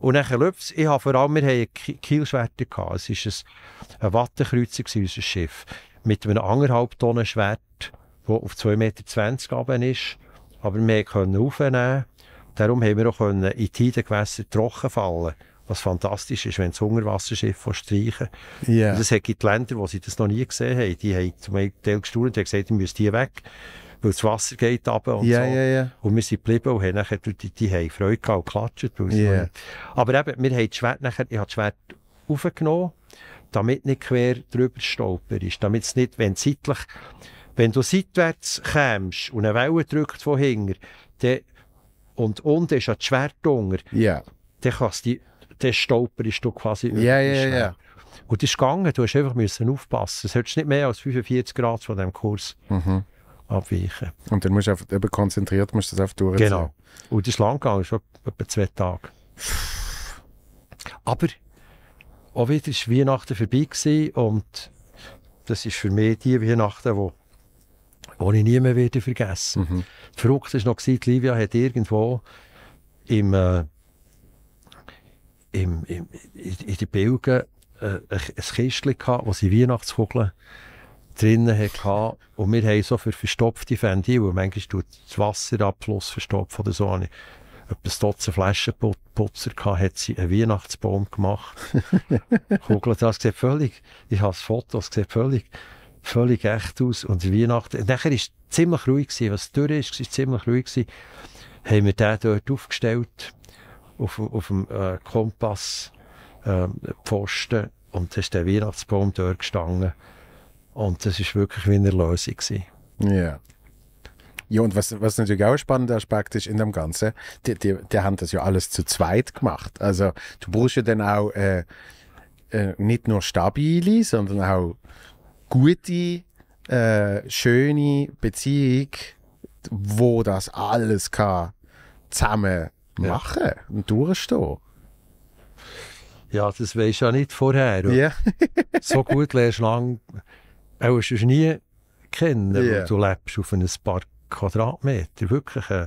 Speaker 2: und dann läuft es. Ich habe vor allem, wir hatten Kielschwerter. Gehabt. Dus es war ein, ein Wattenkreuzer, dus unser Schiff, mit einem anderthalb Tonnen Schwert, das auf 2,20 Meter runter ist, aber wir konnten aufnehmen. Darum haben wir auch in die Tidengewässer trocken fallen was fantastisch ist, wenn das Hungerwasserschiff streichen yeah. Und es gibt Länder, wo sie das noch nie gesehen haben. Die haben zum Teil gestohlen und gesagt, ihr müsst hier weg, weil das Wasser geht runter und yeah, so. Yeah, und wir sind geblieben und haben nachher, die, die haben Freude gehabt und geklatscht. Yeah. Aber eben, wir haben das Schwert nachher, ich habe das Schwert aufgenommen, damit nicht quer drüber stolper ist, damit es nicht, wenn seitlich, wenn du seitwärts kämst und eine Welle drückt von hinten, und unten ist ja das Schwert unter, yeah. dann kannst du dann stolperst du quasi Ja, ja, ja. Und das ist gegangen, du hast einfach müssen aufpassen. Du solltest nicht mehr als 45 Grad von diesem Kurs
Speaker 1: mhm. abweichen. Und dann musst du einfach eben konzentriert musst du das einfach durchziehen. Genau.
Speaker 2: Und das ist lang gegangen, schon etwa zwei Tage. Aber auch wieder ist Weihnachten vorbei gewesen und das ist für mich die Weihnachten, wo, wo ich nie mehr wieder vergessen. Mhm. Verrückt ist noch gewesen, Livia hat irgendwo im äh, im, im, in den Bilgen äh, ein, ein Kistchen gehabt, wo sie Weihnachtskugeln drinnen hatten. Und wir haben so für verstopfte Fendi, Fendile, manchmal tut das Wasser abfluss verstopft oder so, habe ich etwas Dutzend Flaschenputzer gehabt, hat sie einen Weihnachtsbaum gemacht. Kugeln, das sieht völlig, ich habe das Foto, das sieht völlig, völlig echt aus. Und Weihnachten, nachher war es ziemlich ruhig, gewesen, was durch ist, war es ziemlich ruhig gewesen. haben wir den dort aufgestellt auf, auf dem äh, Kompass äh, Pfosten und da ist der Weihnachtsbaum dort gestanden. Und das ist wirklich wie eine Lösung.
Speaker 1: Ja. Yeah. Ja, und was, was natürlich auch ein spannender Aspekt ist in dem Ganzen, die, die, die haben das ja alles zu zweit gemacht. Also du brauchst ja dann auch äh, äh, nicht nur stabile, sondern auch gute, äh, schöne Beziehungen, wo das alles kann
Speaker 2: zusammen machen und durchstehen. Ja, das weisst du ja nicht vorher. Ja. so gut lernst du lang, auch äh, sonst nie kennen, yeah. weil du lebst auf ein paar Quadratmeter. Wirklich, äh,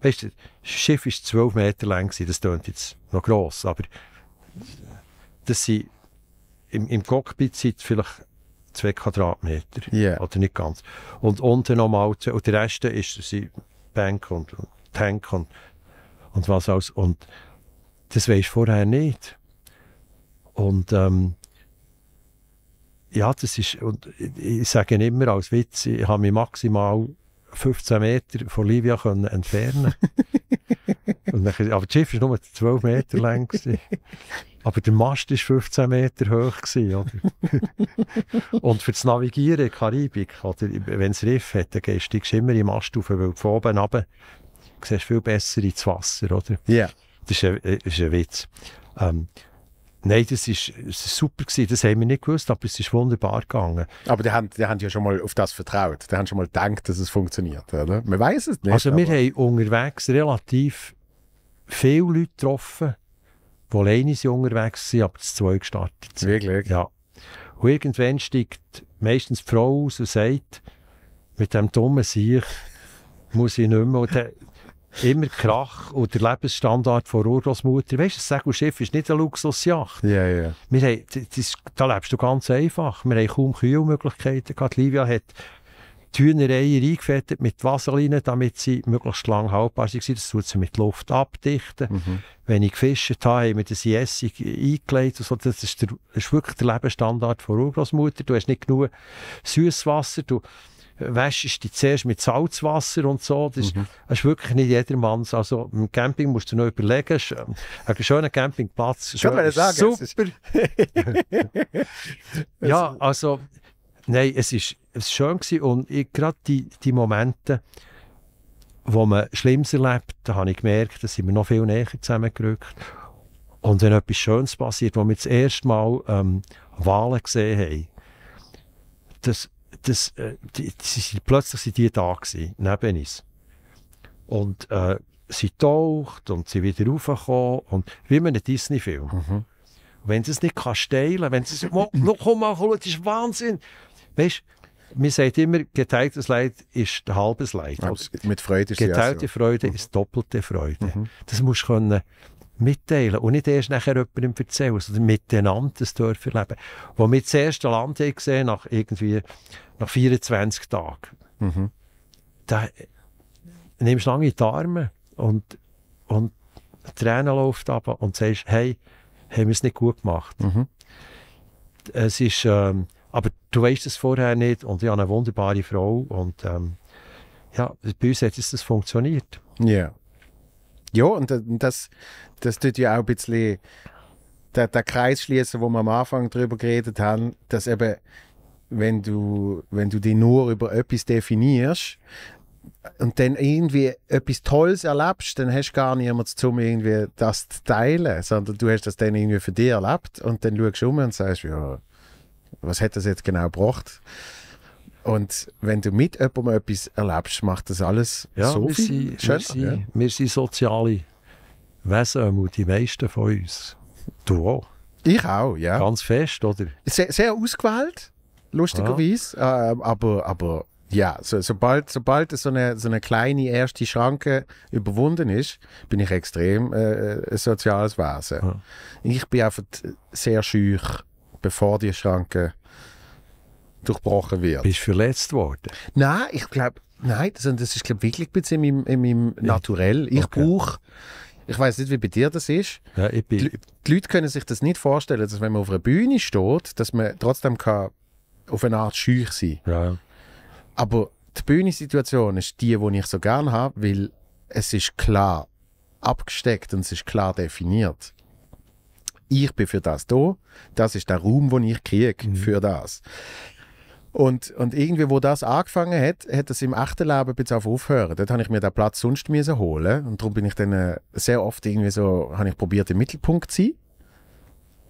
Speaker 2: weißt du, das Schiff war 12 Meter lang, gewesen, das klingt jetzt noch gross, aber das sind, im, im Cockpit sind vielleicht zwei Quadratmeter yeah. oder nicht ganz. Und unten nochmal, und der Rest ist sind Bank und, und Tank und und was aus. Und das weiß ich vorher nicht. Und ähm, ja, das ist, und ich sage immer als Witz, ich habe mich maximal 15 Meter von Livia können entfernen und dann, Aber das Schiff war nur 12 Meter lang. Gewesen. Aber der Mast war 15 Meter hoch. Gewesen, oder? und fürs Navigieren in der Karibik, oder, wenn es Riff hat, dann gehst du immer im Mast auf, weil von oben runter siehst viel besser ins Wasser, oder? Ja. Yeah. Das ist ein, ist ein Witz. Ähm, Nein, das ist, das ist super gewesen. Das haben wir nicht gewusst, aber es ist wunderbar gegangen. Aber die haben, die haben ja schon mal auf das vertraut. Die haben schon mal gedacht, dass es funktioniert, oder? Man weiß es nicht. Also wir aber... haben unterwegs relativ viele Leute getroffen, die alleine sind unterwegs sind, aber zu zwei gestartet sind. Wirklich? Ja. Und irgendwann steigt meistens die Frau aus und sagt, mit dem dummen Sieg muss ich nicht mehr. Immer Krach und der Lebensstandard von Urgroßmutter. Weißt du, das Segelschiff ist nicht ein Luxusjacht. Ja, ja. Wir haben, das, da lebst du ganz einfach. Wir haben kaum Kühlmöglichkeiten gehabt. Livia hat die Hühnereier eingefettet mit Vaseline, damit sie möglichst lang haltbar sind. Das tut sie mit Luft abdichten. Mhm. Wenn ich gefischt habe, haben wir das Essig eingelegt. so. das, ist der, das ist wirklich der Lebensstandard von Urgroßmutter. Du hast nicht genug Süßwasser. Du, wäschst dich zuerst mit Salzwasser und so. Das, ist, mhm. das ist wirklich nicht jedermanns. Also im Camping musst du noch überlegen. Ist, äh, ein schöner Campingplatz. Schön, Kann man sagen, super.
Speaker 3: ja,
Speaker 2: also nein, es ist, es ist schön gewesen und gerade die, die Momente, wo man Schlimmes erlebt, da habe ich gemerkt, da sind wir noch viel näher zusammengerückt. Und wenn etwas Schönes passiert, wo wir das erste Mal ähm, Wahlen gesehen haben, das, das, äh, die, plötzlich sind die da gewesen, neben uns. Und äh, sie taucht und sie wieder raufgekommen und wie in einem Disney-Film. Mhm. Wenn sie es nicht kann steilen, wenn sie es noch no, komm mal, komm, das ist Wahnsinn. Weißt man sagt immer, geteiltes Leid ist halbes Leid. Ja,
Speaker 1: mit Freude ist Geteilte ja so.
Speaker 2: Freude mhm. ist doppelte Freude. Mhm. Das musst du können mitteilen und nicht erst nachher jemandem erzählen, sondern miteinander das Dorf erleben. Wo wir das erste Land haben gesehen nach irgendwie nach 24 Tagen. Mhm. Da nimmst du lange in die Arme und, und Tränen läuft ab und sagst, hey, haben wir es nicht gut gemacht. Mhm. Es ist, ähm, aber du weißt es vorher nicht und ich habe eine wunderbare Frau und ähm, ja, bei uns hat es funktioniert.
Speaker 1: Ja. Yeah. Ja, und das, das tut ja auch ein bisschen der, der Kreis schließen, wo wir am Anfang darüber geredet haben, dass eben, wenn du, wenn du dich nur über etwas definierst und dann irgendwie etwas Tolles erlebst, dann hast du gar niemanden, um irgendwie das zu teilen, sondern du hast das dann irgendwie für dich erlebt und dann schaust du um und sagst, ja, was hat das jetzt genau gebracht? Und
Speaker 2: wenn du mit jemandem etwas erlebst, macht das alles ja, so wir viel sind, wir sind, ja. wir sind soziale Wesen, die meisten von uns. Du auch. Ich auch, ja. Ganz fest, oder? Sehr, sehr ausgewählt, lustigerweise. Ja. Äh, aber,
Speaker 1: aber ja, so, sobald, sobald so, eine, so eine kleine erste Schranke überwunden ist, bin ich extrem äh, ein soziales Wesen. Ja. Ich bin einfach sehr schüch, bevor die Schranke durchbrochen wird. Bist du verletzt worden? Nein, ich glaube, nein, das, das ist glaub, wirklich ein bisschen in meinem, in meinem Naturell. Ich okay. brauche ich weiß nicht, wie bei dir das ist. Ja, bin... die, die, Leute können sich das nicht vorstellen, dass wenn man auf einer Bühne steht, dass man trotzdem kann auf eine Art schüch sein kann. Ja. Aber die Bühnensituation ist die, die ich so gerne habe, weil es ist klar abgesteckt und es ist klar definiert. Ich bin für das da. Das ist der Raum, den ich kriege mhm. für das. Und, und irgendwie, wo das angefangen hat, hat es im achten Leben bis auf aufhören. Dort habe ich mir den Platz sonst holen und darum bin ich dann äh, sehr oft irgendwie so, habe ich probiert im Mittelpunkt zu sein.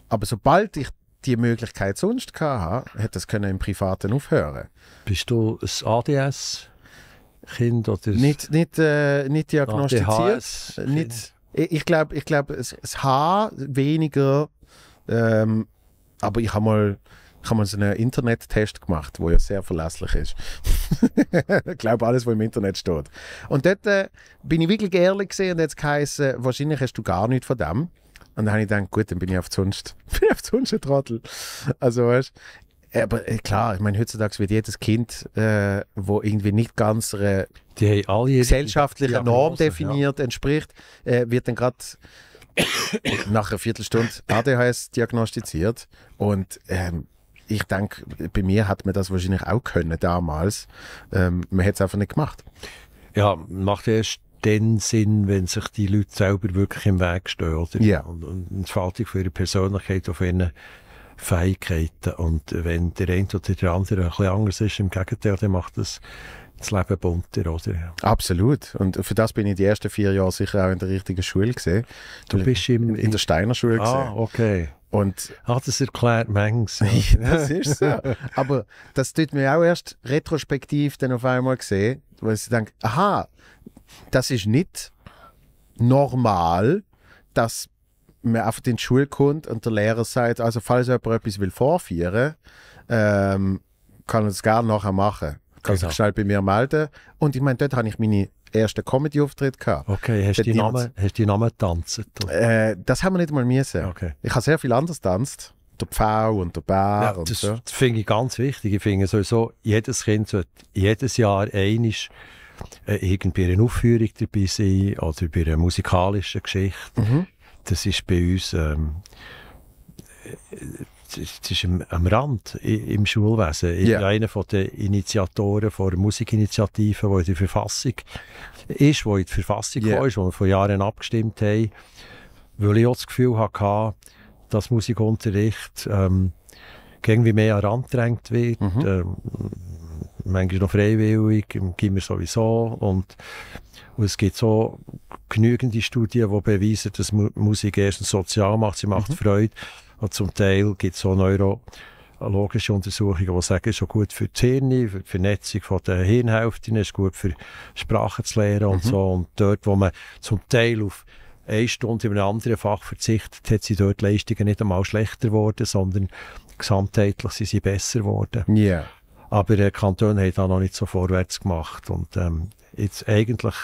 Speaker 1: Aber sobald ich die Möglichkeit sonst hatte, hätte das können im Privaten aufhören. Bist du ein ADS? Kind oder nicht, nicht, äh, nicht diagnostiziert. Äh, nicht, ich glaube, ich glaub, es H weniger. Ähm, aber ich habe mal ich habe mal so einen Internettest gemacht, der ja sehr verlässlich ist. ich glaube alles, was im Internet steht. Und dort äh, bin ich wirklich ehrlich gesehen und jetzt geheißen, wahrscheinlich hast du gar nichts von dem. Und dann habe ich gedacht, gut, dann bin ich auf sonst, bin auf sonst ein Trottel. Also weißt, äh, aber äh, klar, ich meine, heutzutage wird jedes Kind, äh, wo irgendwie nicht ganz einer gesellschaftlichen Norm definiert ja. entspricht, äh, wird dann gerade nach einer Viertelstunde ADHS diagnostiziert. Und ähm, ich denke, bei mir hat man das wahrscheinlich auch können damals. Ähm, man hat es einfach nicht gemacht.
Speaker 2: Ja, macht erst den Sinn, wenn sich die Leute selber wirklich im Weg stehen. Ja. Und, und entfaltung für ihre Persönlichkeit, auf ihre Fähigkeiten. Und wenn der eine oder der andere ein bisschen anders ist, im Gegenteil, dann macht das das Leben bunter, oder? Absolut. Und für das bin ich die ersten vier Jahre
Speaker 1: sicher auch in der richtigen Schule gesehen. Du bist im, in, der Steiner Schule ah, gesehen. okay. Und Hat ah, es erklärt, manches. Ja. das ist so. Aber das tut mir auch erst retrospektiv dann auf einmal sehen, wo ich denke, aha, das ist nicht normal, dass man auf den Schule kommt und der Lehrer sagt, also falls jemand etwas will vorführen, ähm, kann er es gerne nachher machen. Kann genau. sich schnell bei mir melden. Und ich meine, dort habe ich meine ersten Comedy-Auftritt gehabt. Okay, hast du die, Namen,
Speaker 2: die Namen getanzt?
Speaker 1: Äh, das haben wir nicht mal müssen. Okay. Ich habe sehr viel anders getanzt. Der Pfau und der Bär. Ja, und das so.
Speaker 2: finde ich ganz wichtig. Ich finde sowieso, jedes Kind sollte jedes Jahr einig äh, irgendwie eine Aufführung dabei sein oder bei einer musikalischen Geschichte. Mhm. Das ist bei uns... Ähm, es ist am, am Rand im Schulwesen. Ich yeah. bin einer der Initiatoren der Musikinitiative, die in der Verfassung ist, wo in die Verfassung yeah. ist, wo wir vor Jahren abgestimmt haben, weil ich auch das Gefühl hatte, dass Musikunterricht ähm, irgendwie mehr an den Rand gedrängt wird. Mhm. Ähm, manchmal noch freiwillig, im Gimmer sowieso. Und, und es gibt so genügend Studien, die beweisen, dass Musik erstens sozial macht, sie macht mhm. Freude und zum Teil gibt es auch neurologische äh, Untersuchungen, die sagen, es ist gut für das Hirn, für die Vernetzung der Hirnhälfte, es ist gut für Sprache zu lernen und mhm. so. Und dort, wo man zum Teil auf eine Stunde in einem anderen Fach verzichtet hat, sind dort die Leistungen nicht einmal schlechter geworden, sondern gesamtheitlich sind sie besser geworden. Yeah. Aber der Kanton hat da noch nicht so vorwärts gemacht. Und ähm, jetzt eigentlich,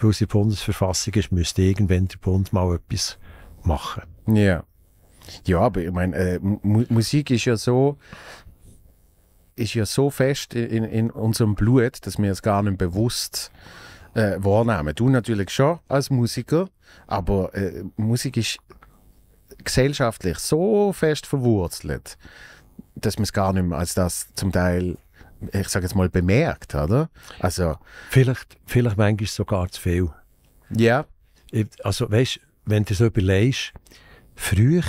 Speaker 2: weil es die Bundesverfassung ist, müsste irgendwann der Bund mal etwas machen. Ja. Yeah.
Speaker 1: Ja, aber ich meine, äh, Musik ist ja so, ist ja so fest in, in unserem Blut, dass wir es gar nicht bewusst äh, wahrnehmen. Du natürlich schon als Musiker, aber äh, Musik ist gesellschaftlich so fest verwurzelt, dass man es gar nicht mehr als das zum Teil, ich sage jetzt mal,
Speaker 2: bemerkt, oder? Also, vielleicht, vielleicht manchmal sogar zu viel. Ja. Yeah. Also, weißt wenn du so überlegst, früher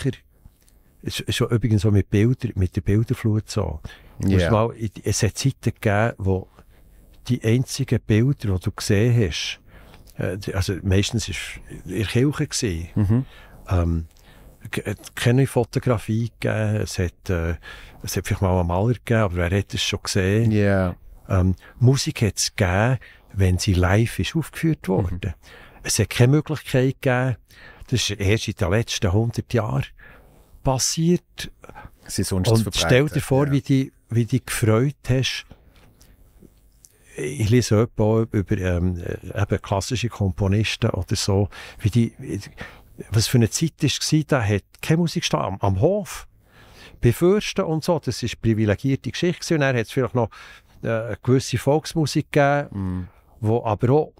Speaker 2: es ist übrigens so mit, Bilder, mit der Bilderflut so. Yeah. Mal, es hat Zeiten gegeben, wo die einzigen Bilder, die du gesehen hast, äh, also meistens war in der Kirche. Mhm. Ähm, keine Fotografie gegeben, es hat, äh, es hat vielleicht mal einen Maler gegeben, aber wer hat es schon gesehen? Yeah. Ähm, Musik hat es gegeben, wenn sie live ist aufgeführt wurde. Mhm. Es hat keine Möglichkeit gegeben, das ist erst in den letzten 100 Jahren, passiert.
Speaker 1: Sie sonst Und stell dir
Speaker 2: vor, ja. wie du wie die gefreut hast. Ich lese auch über ähm, eben klassische Komponisten oder so, wie die, was für eine Zeit war, da hat keine Musik stand, am, am Hof. Befürchten und so, das war eine privilegierte Geschichte. Und dann hat es vielleicht noch äh, gewisse Volksmusik gegeben, mm. wo aber auch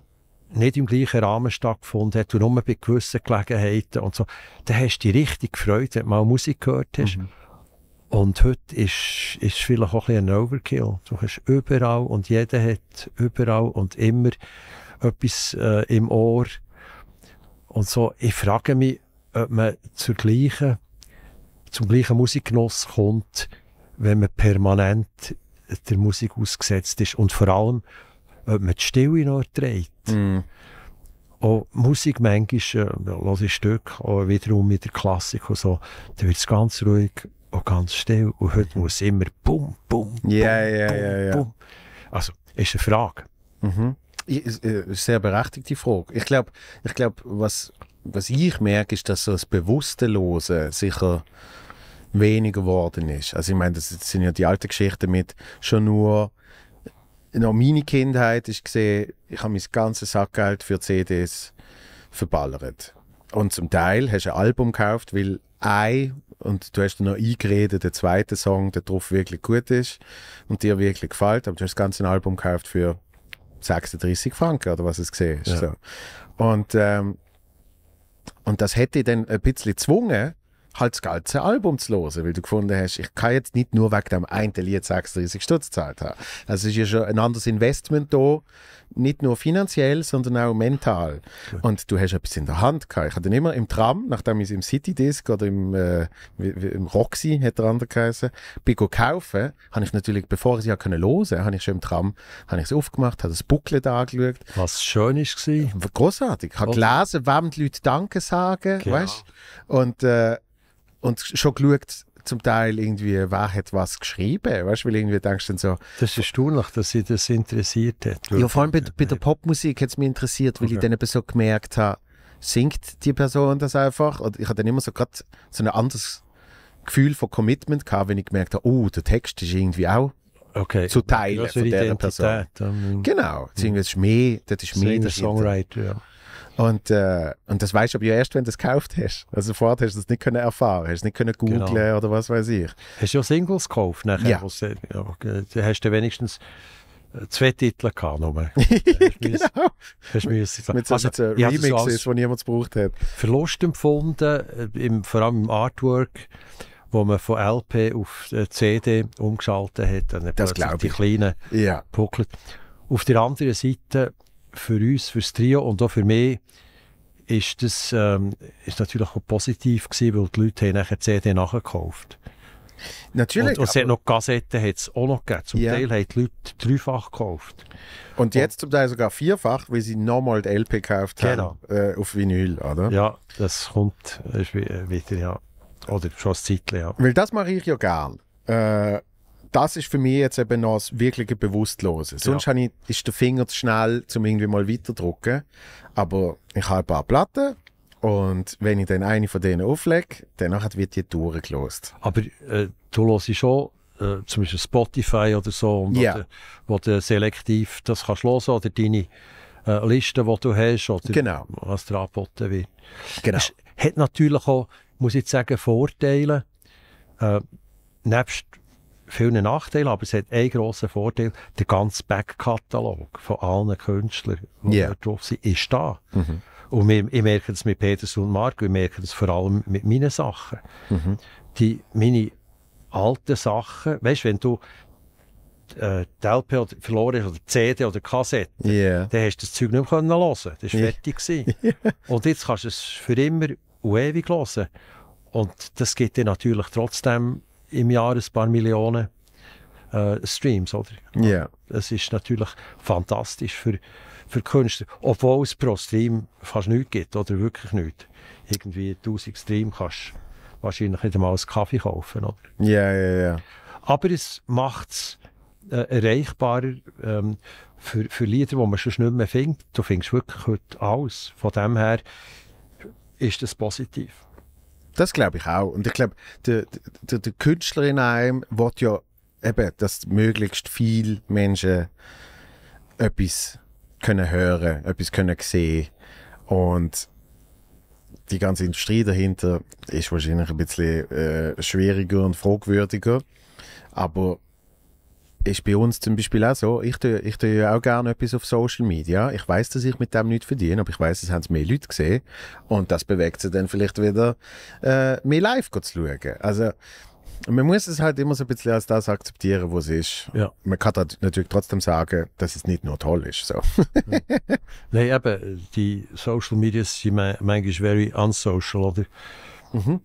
Speaker 2: nicht im gleichen Rahmen stattgefunden hat und nur bei gewissen Gelegenheiten und so, dann hast du die richtig gefreut, wenn du mal Musik gehört hast. Mhm. Und heute ist, es vielleicht auch ein ein Overkill. Du hast überall und jeder hat überall und immer etwas äh, im Ohr. Und so, ich frage mich, ob man zur gleichen, zum gleichen Musikgenuss kommt, wenn man permanent der Musik ausgesetzt ist und vor allem ob man die Stille noch trägt. Mm. Auch Musik manchmal, äh, ich Stück, auch wiederum mit der Klassik und so, da wird es ganz ruhig und ganz still. Und heute muss es immer bum,
Speaker 1: bum, bum, yeah, yeah, Also, ist eine Frage. Mhm. Äh, sehr berechtigte Frage. Ich glaube, ich glaub, was, was ich merke, ist, dass so das bewusste sicher weniger geworden ist. Also ich meine, das sind ja die alten Geschichten mit schon nur noch meine Kindheit ist gesehen, ich habe mein ganzes Sackgeld für CDs verballert. Und zum Teil hast du ein Album gekauft, weil ein und du hast dir noch eingeredet, der zweite Song, der drauf wirklich gut ist und dir wirklich gefällt, aber du hast das ganze Album gekauft für 36 Franken oder was es gesehen ist. Ja. So. Und, ähm, und das hätte ich dann ein bisschen gezwungen, halt das ganze Album zu hören, weil du gefunden hast, ich kann jetzt nicht nur wegen dem einen Lied 36 Stutz gezahlt haben. Also es ist ja schon ein anderes Investment da, nicht nur finanziell, sondern auch mental. Okay. Und du hast etwas in der Hand gehabt. Ich hatte immer im Tram, nachdem ich es im City Disc oder im, äh, im Roxy, hat der andere geheißen, bin kaufen, habe ich natürlich, bevor ich es ja können hören, habe ich schon im Tram, habe ich es aufgemacht, habe das Booklet angeschaut. Was schön ist war. Großartig. Ich habe also. gelesen, wem die Leute Danke sagen, genau. weißt? Und, äh, und schon geschaut, zum Teil irgendwie, wer hat was geschrieben, weißt weil irgendwie denkst du dann so...
Speaker 2: Das ist erstaunlich, dass sie das interessiert hat. Ja, vor allem bei, bei der Popmusik hat es mich interessiert, weil okay. ich dann eben so gemerkt habe,
Speaker 1: singt die Person das einfach? Und ich hatte dann immer so gerade so ein anderes Gefühl von Commitment gehabt, wenn ich gemerkt habe, oh, der Text ist irgendwie auch okay. zu Teilen also von dieser Person. Um, ähm, genau, das hm. ist mehr, das ist mehr... Der Songwriter, ja. Und, äh, und das weißt du aber ja erst, wenn du es gekauft hast. Also vorher hast du es nicht können erfahren, hast es nicht können googeln genau. oder was
Speaker 2: weiß ich. Hast du ja Singles gekauft nachher? Ja. Was, ja hast du wenigstens äh, zwei Titel gehabt. Nur. genau. Hast du müssen, mit so, also, mit so Remixes, so niemand gebraucht hat. Verlust empfunden, äh, im, vor allem im Artwork wo man von LP auf äh, CD umgeschaltet hat. Dann das glaube ich. Die kleinen ja. Pucklet. Auf der anderen Seite für uns, für das Trio und auch für mich, ist das ähm, ist natürlich auch positiv gewesen, weil die Leute nachher die CD nachgekauft. Natürlich. Und, und es hat noch Kassetten hat's auch noch gegeben. Zum ja. Teil haben die Leute dreifach
Speaker 1: gekauft. Und jetzt und, zum Teil sogar vierfach, weil sie nochmal die LP gekauft genau.
Speaker 2: haben äh, auf Vinyl, oder? Ja, das kommt äh, äh, wieder, ja. Oder schon ein Zeitchen, ja. Weil
Speaker 1: das mache ich ja gern. Äh, das ist für mich jetzt eben noch das wirkliche Bewusstlose. Sonst ja. ich, ist der Finger zu schnell, um irgendwie mal weiterdrücken. Aber ich habe ein paar Platten und wenn ich dann eine von denen auflege, dann wird die durchgelost. Aber
Speaker 2: äh, du hörst schon äh, zum Beispiel Spotify oder so, und yeah. wo, du, wo du selektiv das kannst hören oder deine äh, Liste, die du hast oder genau. was dir angeboten wird. Genau. Das hat natürlich auch, muss ich sagen, Vorteile. Äh, nebst vielen Nachteilen, aber es hat einen grossen Vorteil, der ganze Backkatalog von allen Künstlern, die yeah. drauf sind, ist da. Mhm. Und ich, ich merke das mit Peters und Marco, ich merke das vor allem mit meinen Sachen. Mhm. Die, meine alten Sachen, weißt du, wenn du äh, die LP verloren hast, oder CD oder die Kassette, yeah. dann hast du das Zeug nicht mehr hören Das war fertig. und jetzt kannst du es für immer und ewig hören. Und das gibt dir natürlich trotzdem im Jahr ein paar Millionen äh, Streams, oder? Ja. Yeah. Das ist natürlich fantastisch für, für Künstler, obwohl es pro Stream fast nichts gibt, oder wirklich nichts. Irgendwie 1000 Streams kannst du wahrscheinlich nicht einmal einen Kaffee kaufen, oder?
Speaker 1: Ja, ja, ja.
Speaker 2: Aber es macht es äh, erreichbarer ähm, für, für Lieder, die man schon nicht mehr findet. Du findest wirklich heute alles. Von dem her ist das positiv. Das glaube ich auch. Und ich glaube, der, der,
Speaker 1: der Künstler in einem will ja eben, dass möglichst viele Menschen etwas können hören, etwas können sehen. Und die ganze Industrie dahinter ist wahrscheinlich ein bisschen äh, schwieriger und fragwürdiger. Aber ist bei uns zum Beispiel auch so, ich tue, ich tue ja auch gerne etwas auf Social Media. Ich weiß, dass ich mit dem nichts verdiene, aber ich weiß, es haben es mehr Leute gesehen. Und das bewegt sie dann vielleicht wieder, äh, mehr live zu schauen. Also, man muss es halt immer so ein bisschen als das akzeptieren, was es ist. Ja. Man kann natürlich trotzdem sagen, dass es nicht nur toll ist. So. ja.
Speaker 2: Nein, eben, die Social Media sind manchmal very unsocial, oder? Mhm.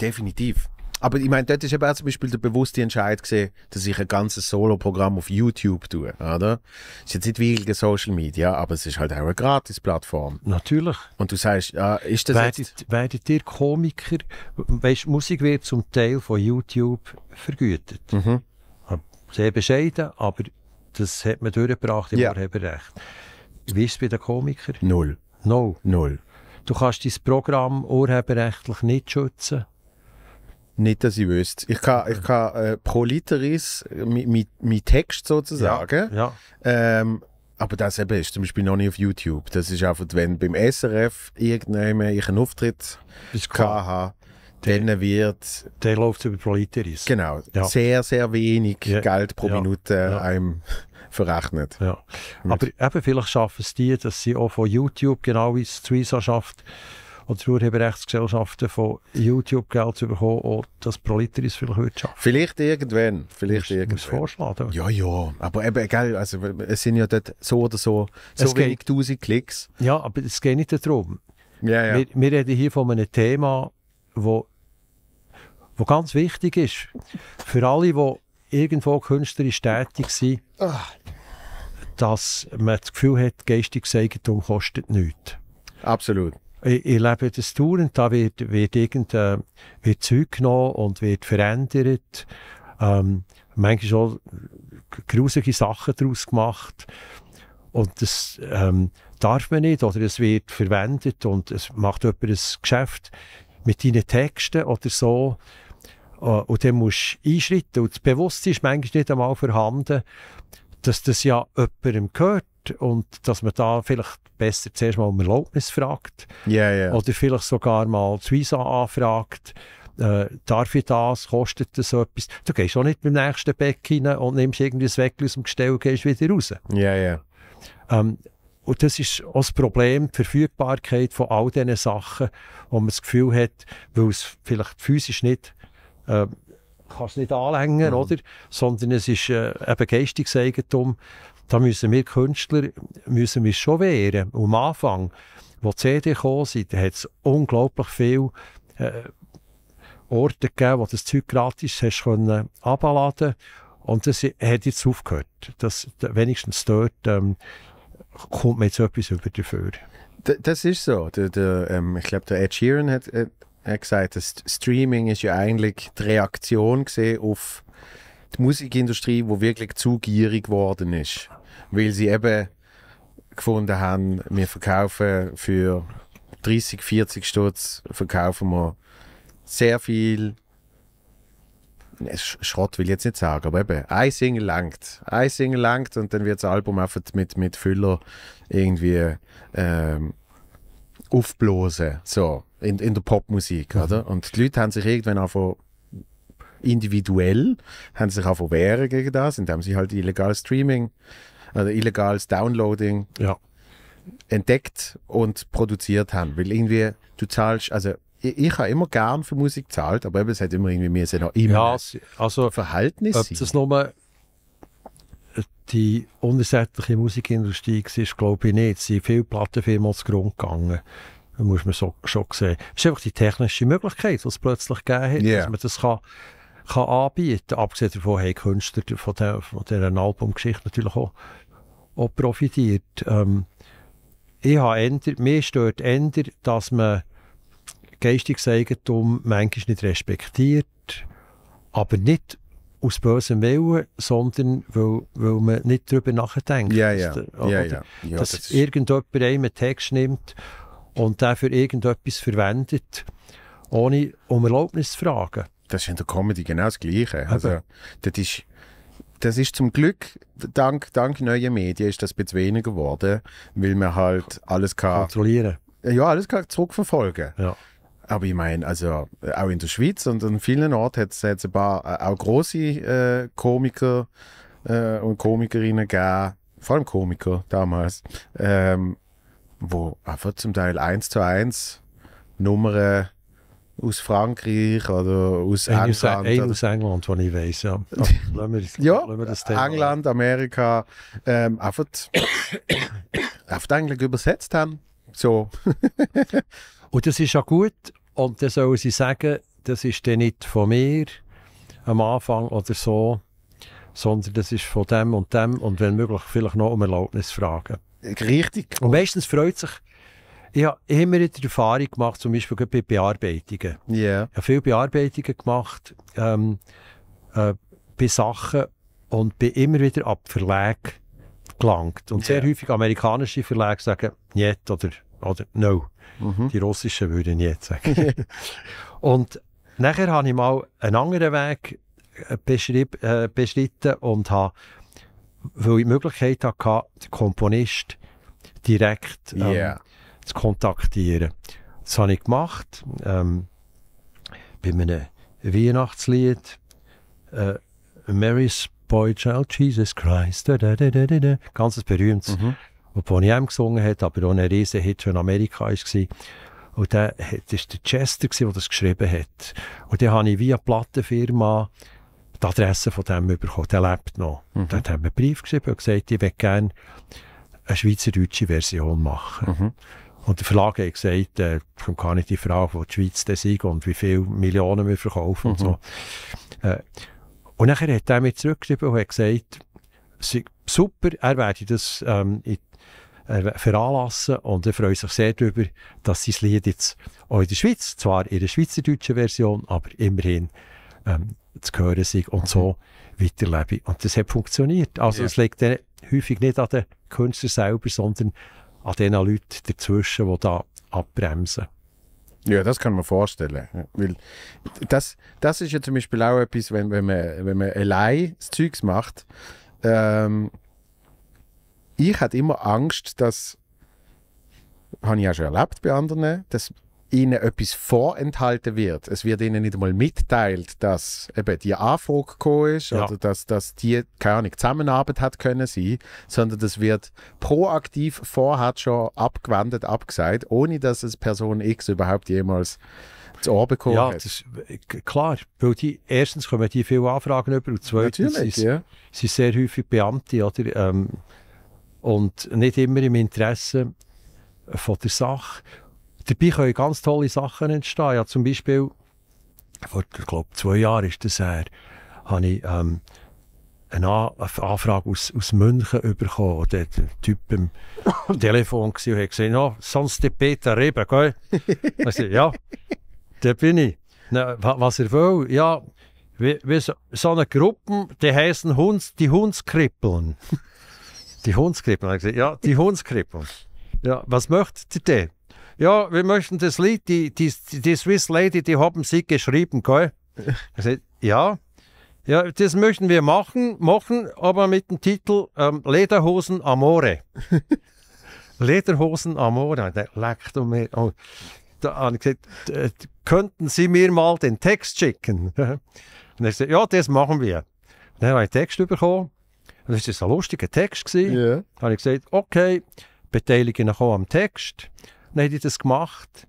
Speaker 1: Definitiv. Aber ich meine, dort ist eben zum Beispiel der bewusste Entscheid gesehen, dass ich ein ganzes Solo-Programm auf YouTube tue, oder? Ist jetzt nicht wirklich Social Media, aber es ist halt auch eine Gratis-Plattform.
Speaker 2: Natürlich. Und du sagst, ja, ah, ist das werdet, jetzt... Werdet ihr Komiker, weißt, Musik wird zum Teil von YouTube vergütet. Mhm. Sehr bescheiden, aber das hat man durchgebracht, im ja. habe Wie ist es bei den Komikern? Null. Null? Null. Du kannst dein Programm urheberrechtlich nicht schützen.
Speaker 1: Nicht, dass ich wüsste. Ich kann, ich kann äh, pro Literis äh, mit Text sozusagen. Ja. ja. Ähm, aber das eben ist zum Beispiel noch nicht auf YouTube. Das ist einfach, wenn beim SRF irgendjemand einen Auftritt habe, dann
Speaker 2: wird. Der läuft über pro Literis. Genau. Ja. Sehr, sehr wenig ja. Geld pro Minute einem verrechnet. Ja. Aber eben, vielleicht schaffen es die, dass sie auch von YouTube genau wie es Suiza schafft, oder die Urheberrechtsgesellschaften von YouTube Geld zu bekommen und das Proliteris vielleicht wird schaffen.
Speaker 1: Vielleicht irgendwann. Vielleicht muss, irgendwann. vorschlagen. Ja, ja. Aber eben, gell, also, es sind ja dort so oder so, so es wenig tausend Klicks. Ja, aber
Speaker 2: es geht nicht darum. Ja, ja. Wir, wir reden hier von einem Thema, wo, wo ganz wichtig ist. Für alle, die irgendwo künstlerisch tätig sind, Ach. dass man das Gefühl hat, geistiges Eigentum kostet nichts. Absolut ich, ich lebe das dauernd, da wird, wird, irgend, äh, wird Zeug genommen und wird verändert. Ähm, manchmal schon grusige Sachen daraus gemacht. Und das ähm, darf man nicht oder es wird verwendet und es macht jemand ein Geschäft mit deinen Texten oder so. Äh, und dann musst du einschreiten. Und das Bewusstsein ist manchmal nicht einmal vorhanden, dass das ja jemandem gehört und dass man da vielleicht besser zuerst mal um Erlaubnis fragt yeah, yeah. oder vielleicht sogar mal das Visa anfragt. Äh, darf ich das? Kostet das so etwas? Du gehst auch nicht beim nächsten Bäck rein und nimmst irgendwie das Weg aus dem Gestell und gehst wieder raus. Ja, yeah, Ähm, und das ist auch das Problem, die Verfügbarkeit von all diesen Sachen, wo man das Gefühl hat, weil es vielleicht physisch nicht, äh, kannst nicht anlängen, mhm. oder? Sondern es ist äh, eben Geistungseigentum, da müssen wir Künstler müssen wir schon wehren. am Anfang, wo die CD gekommen sind, hat es unglaublich viele äh, Orte gegeben, wo das Zeug gratis hast können abladen Und das hat jetzt aufgehört. Das, wenigstens dort ähm, kommt mir jetzt etwas über dafür.
Speaker 1: Das ist so. Der, ähm, ich glaube, der Ed Sheeran hat, äh, hat gesagt, das Streaming ist ja eigentlich die Reaktion auf die Musikindustrie, wo wirklich zu gierig geworden ist weil sie eben gefunden haben, wir verkaufen für 30, 40 Stutz verkaufen wir sehr viel Schrott will ich jetzt nicht sagen, aber eben, ein Single langt. Ein Single langt und dann wird das Album einfach mit, mit Füller irgendwie ähm, aufblosen, so, in, in der Popmusik, mhm. oder? Und die Leute haben sich irgendwann einfach individuell, haben sich einfach wehren gegen das, indem sie halt illegal Streaming also illegales Downloading ja. entdeckt und produziert haben. Weil irgendwie, du zahlst, also ich, ich habe immer gern für Musik gezahlt, aber es hat immer irgendwie mir sind noch immer ja, also, Verhältnis. Ob das nochmal
Speaker 2: die unersättliche Musikindustrie war, glaube ich nicht. Es sind viele Plattenfirmen zugrunde gegangen. Das muss man so, schon sehen. Es ist einfach die technische Möglichkeit, die es plötzlich gegeben hat, yeah. dass man das kann, kann anbieten kann. Abgesehen davon haben Künstler von, der, von dieser Albumgeschichte natürlich auch auch profitiert. Ähm, ich habe änder, mir stört änder, dass man geistiges Eigentum manchmal nicht respektiert, aber nicht aus bösem Willen, sondern weil, weil man nicht darüber nachdenkt. Ja, ja. Oder, ja, ja. ja dass das irgendjemand einen Text nimmt und dafür irgendetwas verwendet, ohne um Erlaubnis zu fragen. Das ist in der Comedy genau das Gleiche. Also, das ist, das ist zum Glück,
Speaker 1: dank, dank neuen Medien, ist das ein bisschen weniger geworden, weil man halt alles kann. Kontrollieren. Ja, alles kann zurückverfolgen. Ja. Aber ich meine, also auch in der Schweiz und an vielen Orten hat es jetzt ein paar äh, auch große äh, Komiker äh, und Komikerinnen gegeben, vor allem Komiker damals, ähm, wo einfach zum Teil eins zu eins Nummern aus Frankreich oder
Speaker 2: aus ein England. Ein, aus England, was ich weiß. Ja,
Speaker 1: ja England, Amerika, ähm, einfach, einfach eigentlich übersetzt haben.
Speaker 2: So. und das ist ja gut. Und dann sollen sie sagen, das ist dann nicht von mir am Anfang oder so, sondern das ist von dem und dem und wenn möglich vielleicht noch um Erlaubnis fragen. Richtig. Und meistens freut sich ich habe immer die Erfahrung gemacht, zum Beispiel bei Bearbeitungen. Yeah. Ich habe viele Bearbeitungen gemacht ähm, äh, bei Sachen und bin immer wieder ab Verlag gelangt. Und yeah. sehr häufig amerikanische Verlage sagen «niet» oder, oder «no». Mhm. Die russischen würden «niet» sagen. und nachher habe ich mal einen anderen Weg äh, beschrieb, äh, beschritten und habe, weil ich die Möglichkeit hatte, den Komponist direkt ähm, yeah zu kontaktieren. Das habe ich gemacht. Ähm, bei einem Weihnachtslied. Äh, Mary's Boy Child, Jesus Christ. Da, da, da, da, da. Ganz berühmtes. Mhm. Obwohl ich ihm gesungen hat, aber auch ein riesen Hit in Amerika war. Und der, das war der Chester, der das geschrieben hat. Und den habe ich via Plattenfirma die Adresse von dem bekommen. Der lebt noch. Mhm. Dann haben wir einen Brief geschrieben und gesagt, ich würde gerne eine schweizerdeutsche Version machen. Mhm. Und der Verlag hat gesagt, äh, gar nicht die Frage, wo die Schweiz denn ist und wie viele Millionen wir verkaufen mhm. und so. Äh, und nachher hat er mir zurückgeschrieben und hat gesagt, super, er werde das ähm, in veranlassen und er freut sich sehr darüber, dass sein Lied jetzt auch in der Schweiz, zwar in der schweizerdeutschen Version, aber immerhin ähm, zu hören sei und so mhm. weiterlebe. Und das hat funktioniert. Also es ja. liegt häufig nicht an den Künstlern selber, sondern an den Leuten dazwischen, die da abbremsen.
Speaker 1: Ja, das kann man vorstellen. Weil das, das ist ja zum Beispiel auch etwas, wenn, wenn, man, wenn man allein das Zeugs macht. Ähm, ich hatte immer Angst, dass, habe ich auch schon erlebt bei anderen, dass ihnen etwas vorenthalten wird. Es wird ihnen nicht einmal mitteilt, dass eben die Anfrage gekommen ist ja. oder dass, dass die, keine Ahnung, Zusammenarbeit hat können sein, sondern das wird proaktiv vorher schon abgewendet, abgesagt,
Speaker 2: ohne dass es Person X überhaupt jemals zu Ohr bekommen ja, hat. Ist, äh, klar, weil die, erstens kommen die viele Anfragen über und zweitens Natürlich, sind, ja. sind sehr häufig Beamte oder, ähm, und nicht immer im Interesse von der Sache dabei können ganz tolle Sachen entstehen. Ja, zum Beispiel, vor, ich zwei Jahren ist das her, habe ich ähm, eine, An eine Anfrage aus, aus München bekommen. Der, der Typ am Telefon war und hat gesagt, no, sonst der Peter Reben, gell? ich also, ja, der bin ich. Na, was er will, ja, wie, wie so, so, eine Gruppe, die heißen Hunds, die Hundskrippeln. Die Hundskrippeln, ja, die Hundskrippeln. Ja, was möchtet ihr denn? ja, wir möchten das Lied, die, die, die Swiss Lady, die haben sie geschrieben, gell? Sag, also, ja, ja, das möchten wir machen, machen, aber mit dem Titel ähm, Lederhosen Amore. Lederhosen Amore, der leckt um mir. Oh. Da habe ich gesagt, äh, könnten Sie mir mal den Text schicken? Und er sagte, ja, das machen wir. dann habe ich einen Text bekommen. das war ein lustiger Text. Gewesen. Yeah. Da habe ich gesagt, okay, beteilige ich mich auch am Text. Dann haben die das gemacht.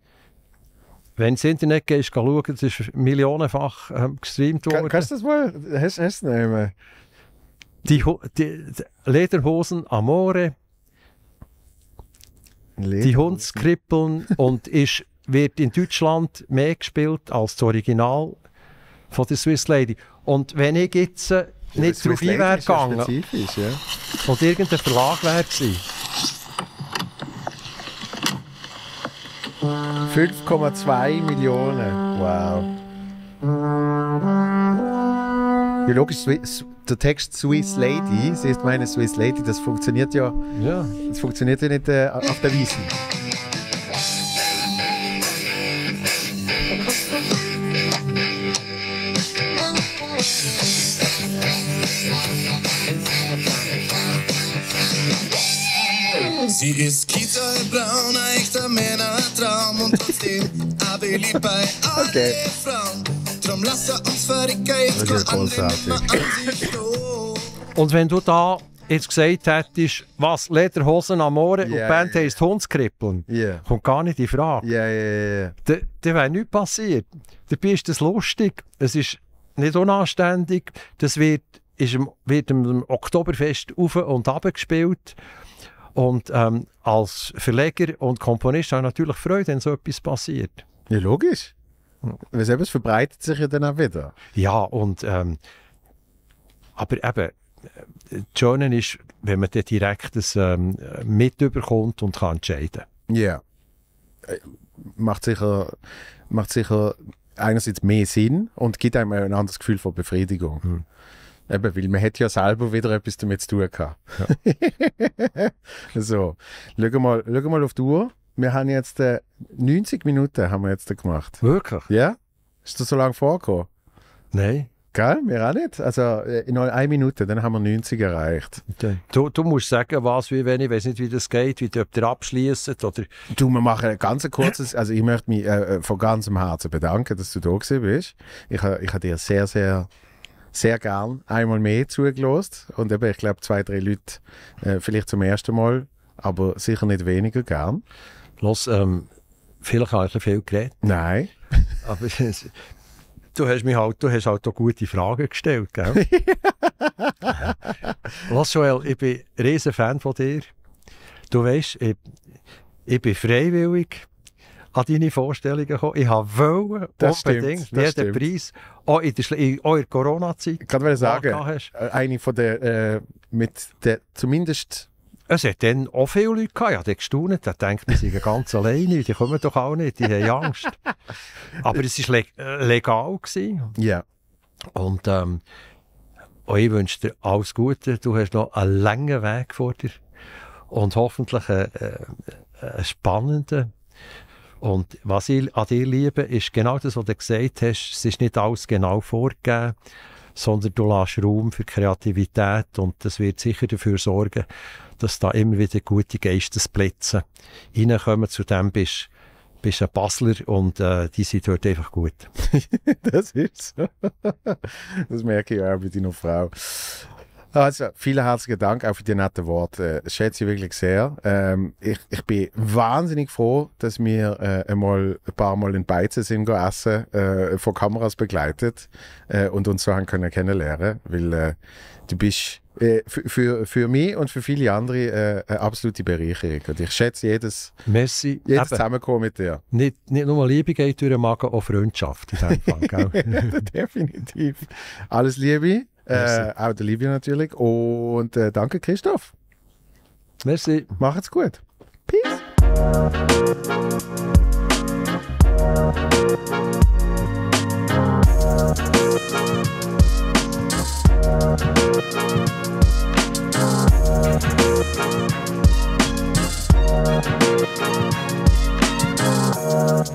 Speaker 2: Wenn du ins Internet gehst, schauen, das ist millionenfach äh, gestreamt worden. Kann, kannst du das mal? Hast du es nehmen? Die, die, die, Lederhosen Amore, Lederhosen. die Hundskrippeln und ist, wird in Deutschland mehr gespielt als das Original von der Swiss Lady. Und wenn ich jetzt äh, nicht ja, drauf wäre gegangen ja. und irgendein Verlag wäre
Speaker 1: 5,2 Millionen. Wow. Ja, logisch, der Text Swiss Lady, sie ist meine Swiss Lady, das funktioniert ja. ja. Das funktioniert ja nicht äh, auf der Wiesen.
Speaker 3: Sie ist Kita braun, echter Männer. Okay. Das ist großartig.
Speaker 2: Und wenn du da jetzt gesagt hättest, was Lederhosen am Ohren yeah, und die Band yeah. heisst Hundskrippeln, yeah. kommt gar nicht in Frage. Ja, ja, ja. Dann wäre nichts passiert. Dabei ist das lustig. Es ist nicht unanständig. Das wird, ist, wird im Oktoberfest auf und ab gespielt. Und ähm, als Verleger und Komponist habe ich natürlich Freude, wenn so etwas passiert. Ja, logisch. Weil es verbreitet sich ja dann auch wieder. Ja, und ähm, aber eben, das äh, Schöne ist, wenn man dann direkt das ähm, mitüberkommt und kann entscheiden. Ja. Yeah. Äh, macht sicher, macht sicher einerseits mehr Sinn
Speaker 1: und gibt einem ein anderes Gefühl von Befriedigung. Mhm. Eben, weil man hätte ja selber wieder etwas damit zu tun gehabt. Ja. so, schau mal, schau mal auf die Uhr. Wir haben jetzt äh, 90 Minuten haben wir jetzt gemacht. Wirklich? Ja? Ist das so lange vorgekommen?
Speaker 2: Nein. Geil, Wir auch nicht. Also äh, in einer Minute, dann haben wir 90 erreicht. Okay. Du, du musst sagen, was, wie, wenn. Ich weiß nicht, wie das geht, wie, ob ihr abschließt oder... Du, wir
Speaker 1: machen ein ganz kurzes... also ich möchte mich äh, äh von ganzem Herzen bedanken, dass du da gewesen bist. Ich, äh, ich habe dir sehr, sehr sehr gern einmal mehr zugelost und eben, ich glaube, zwei, drei Leute äh, vielleicht zum ersten Mal, aber sicher nicht weniger gern. Los,
Speaker 2: ähm, vielleicht habe ich viel geredet. Nein. aber du hast mich halt, du hast halt auch gute Fragen gestellt, gell? Los, Joel, ich bin ein riesen Fan von dir. Du weißt, ich, ich bin freiwillig an deine Vorstellungen gekommen. Ich wollte das unbedingt stimmt, jeden stimmt. Preis, auch in der, in, der Corona-Zeit. Ich kann sagen, hast. Äh, eine von der, äh, mit der zumindest es hat dann auch viele Leute gehabt. Ich habe gestaunt. Ich denkt, wir sind ganz alleine. Die kommen doch auch nicht. Die haben Angst. Aber es war le äh, legal. Gewesen. Ja. Und ähm, ich wünsche dir alles Gute. Du hast noch einen langen Weg vor dir. Und hoffentlich einen, äh, einen spannenden und was ich an dir liebe, ist genau das, was du gesagt hast. Es ist nicht alles genau vorgegeben, sondern du lässt Raum für Kreativität und das wird sicher dafür sorgen, dass da immer wieder gute Geistesblitze reinkommen. Zudem dem bist bist ein Basler und äh, die sind dort einfach gut.
Speaker 1: das
Speaker 2: ist so. das merke ich auch bei deiner Frau. Ah, also, vielen herzlichen
Speaker 1: Dank auch für die netten Worte. Das schätze ich wirklich sehr. Ähm, ich, ich bin wahnsinnig froh, dass wir äh, einmal ein paar Mal in Beizen sind gegessen, äh, von Kameras begleitet äh, und uns so haben können kennenlernen, weil äh, du bist äh, für, für mich und für viele andere äh, eine absolute Bereicherung. Und ich schätze jedes, Merci. jedes Eben. Zusammenkommen mit dir. Nicht, nicht nur Liebe geht durch den Magen, auch Freundschaft. In Fall, Definitiv. Alles Liebe. Äh, auch der Livio natürlich. Und äh, danke, Christoph. Merci. Macht's gut. Peace.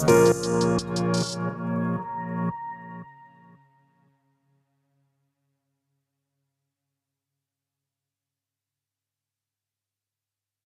Speaker 3: Thank you.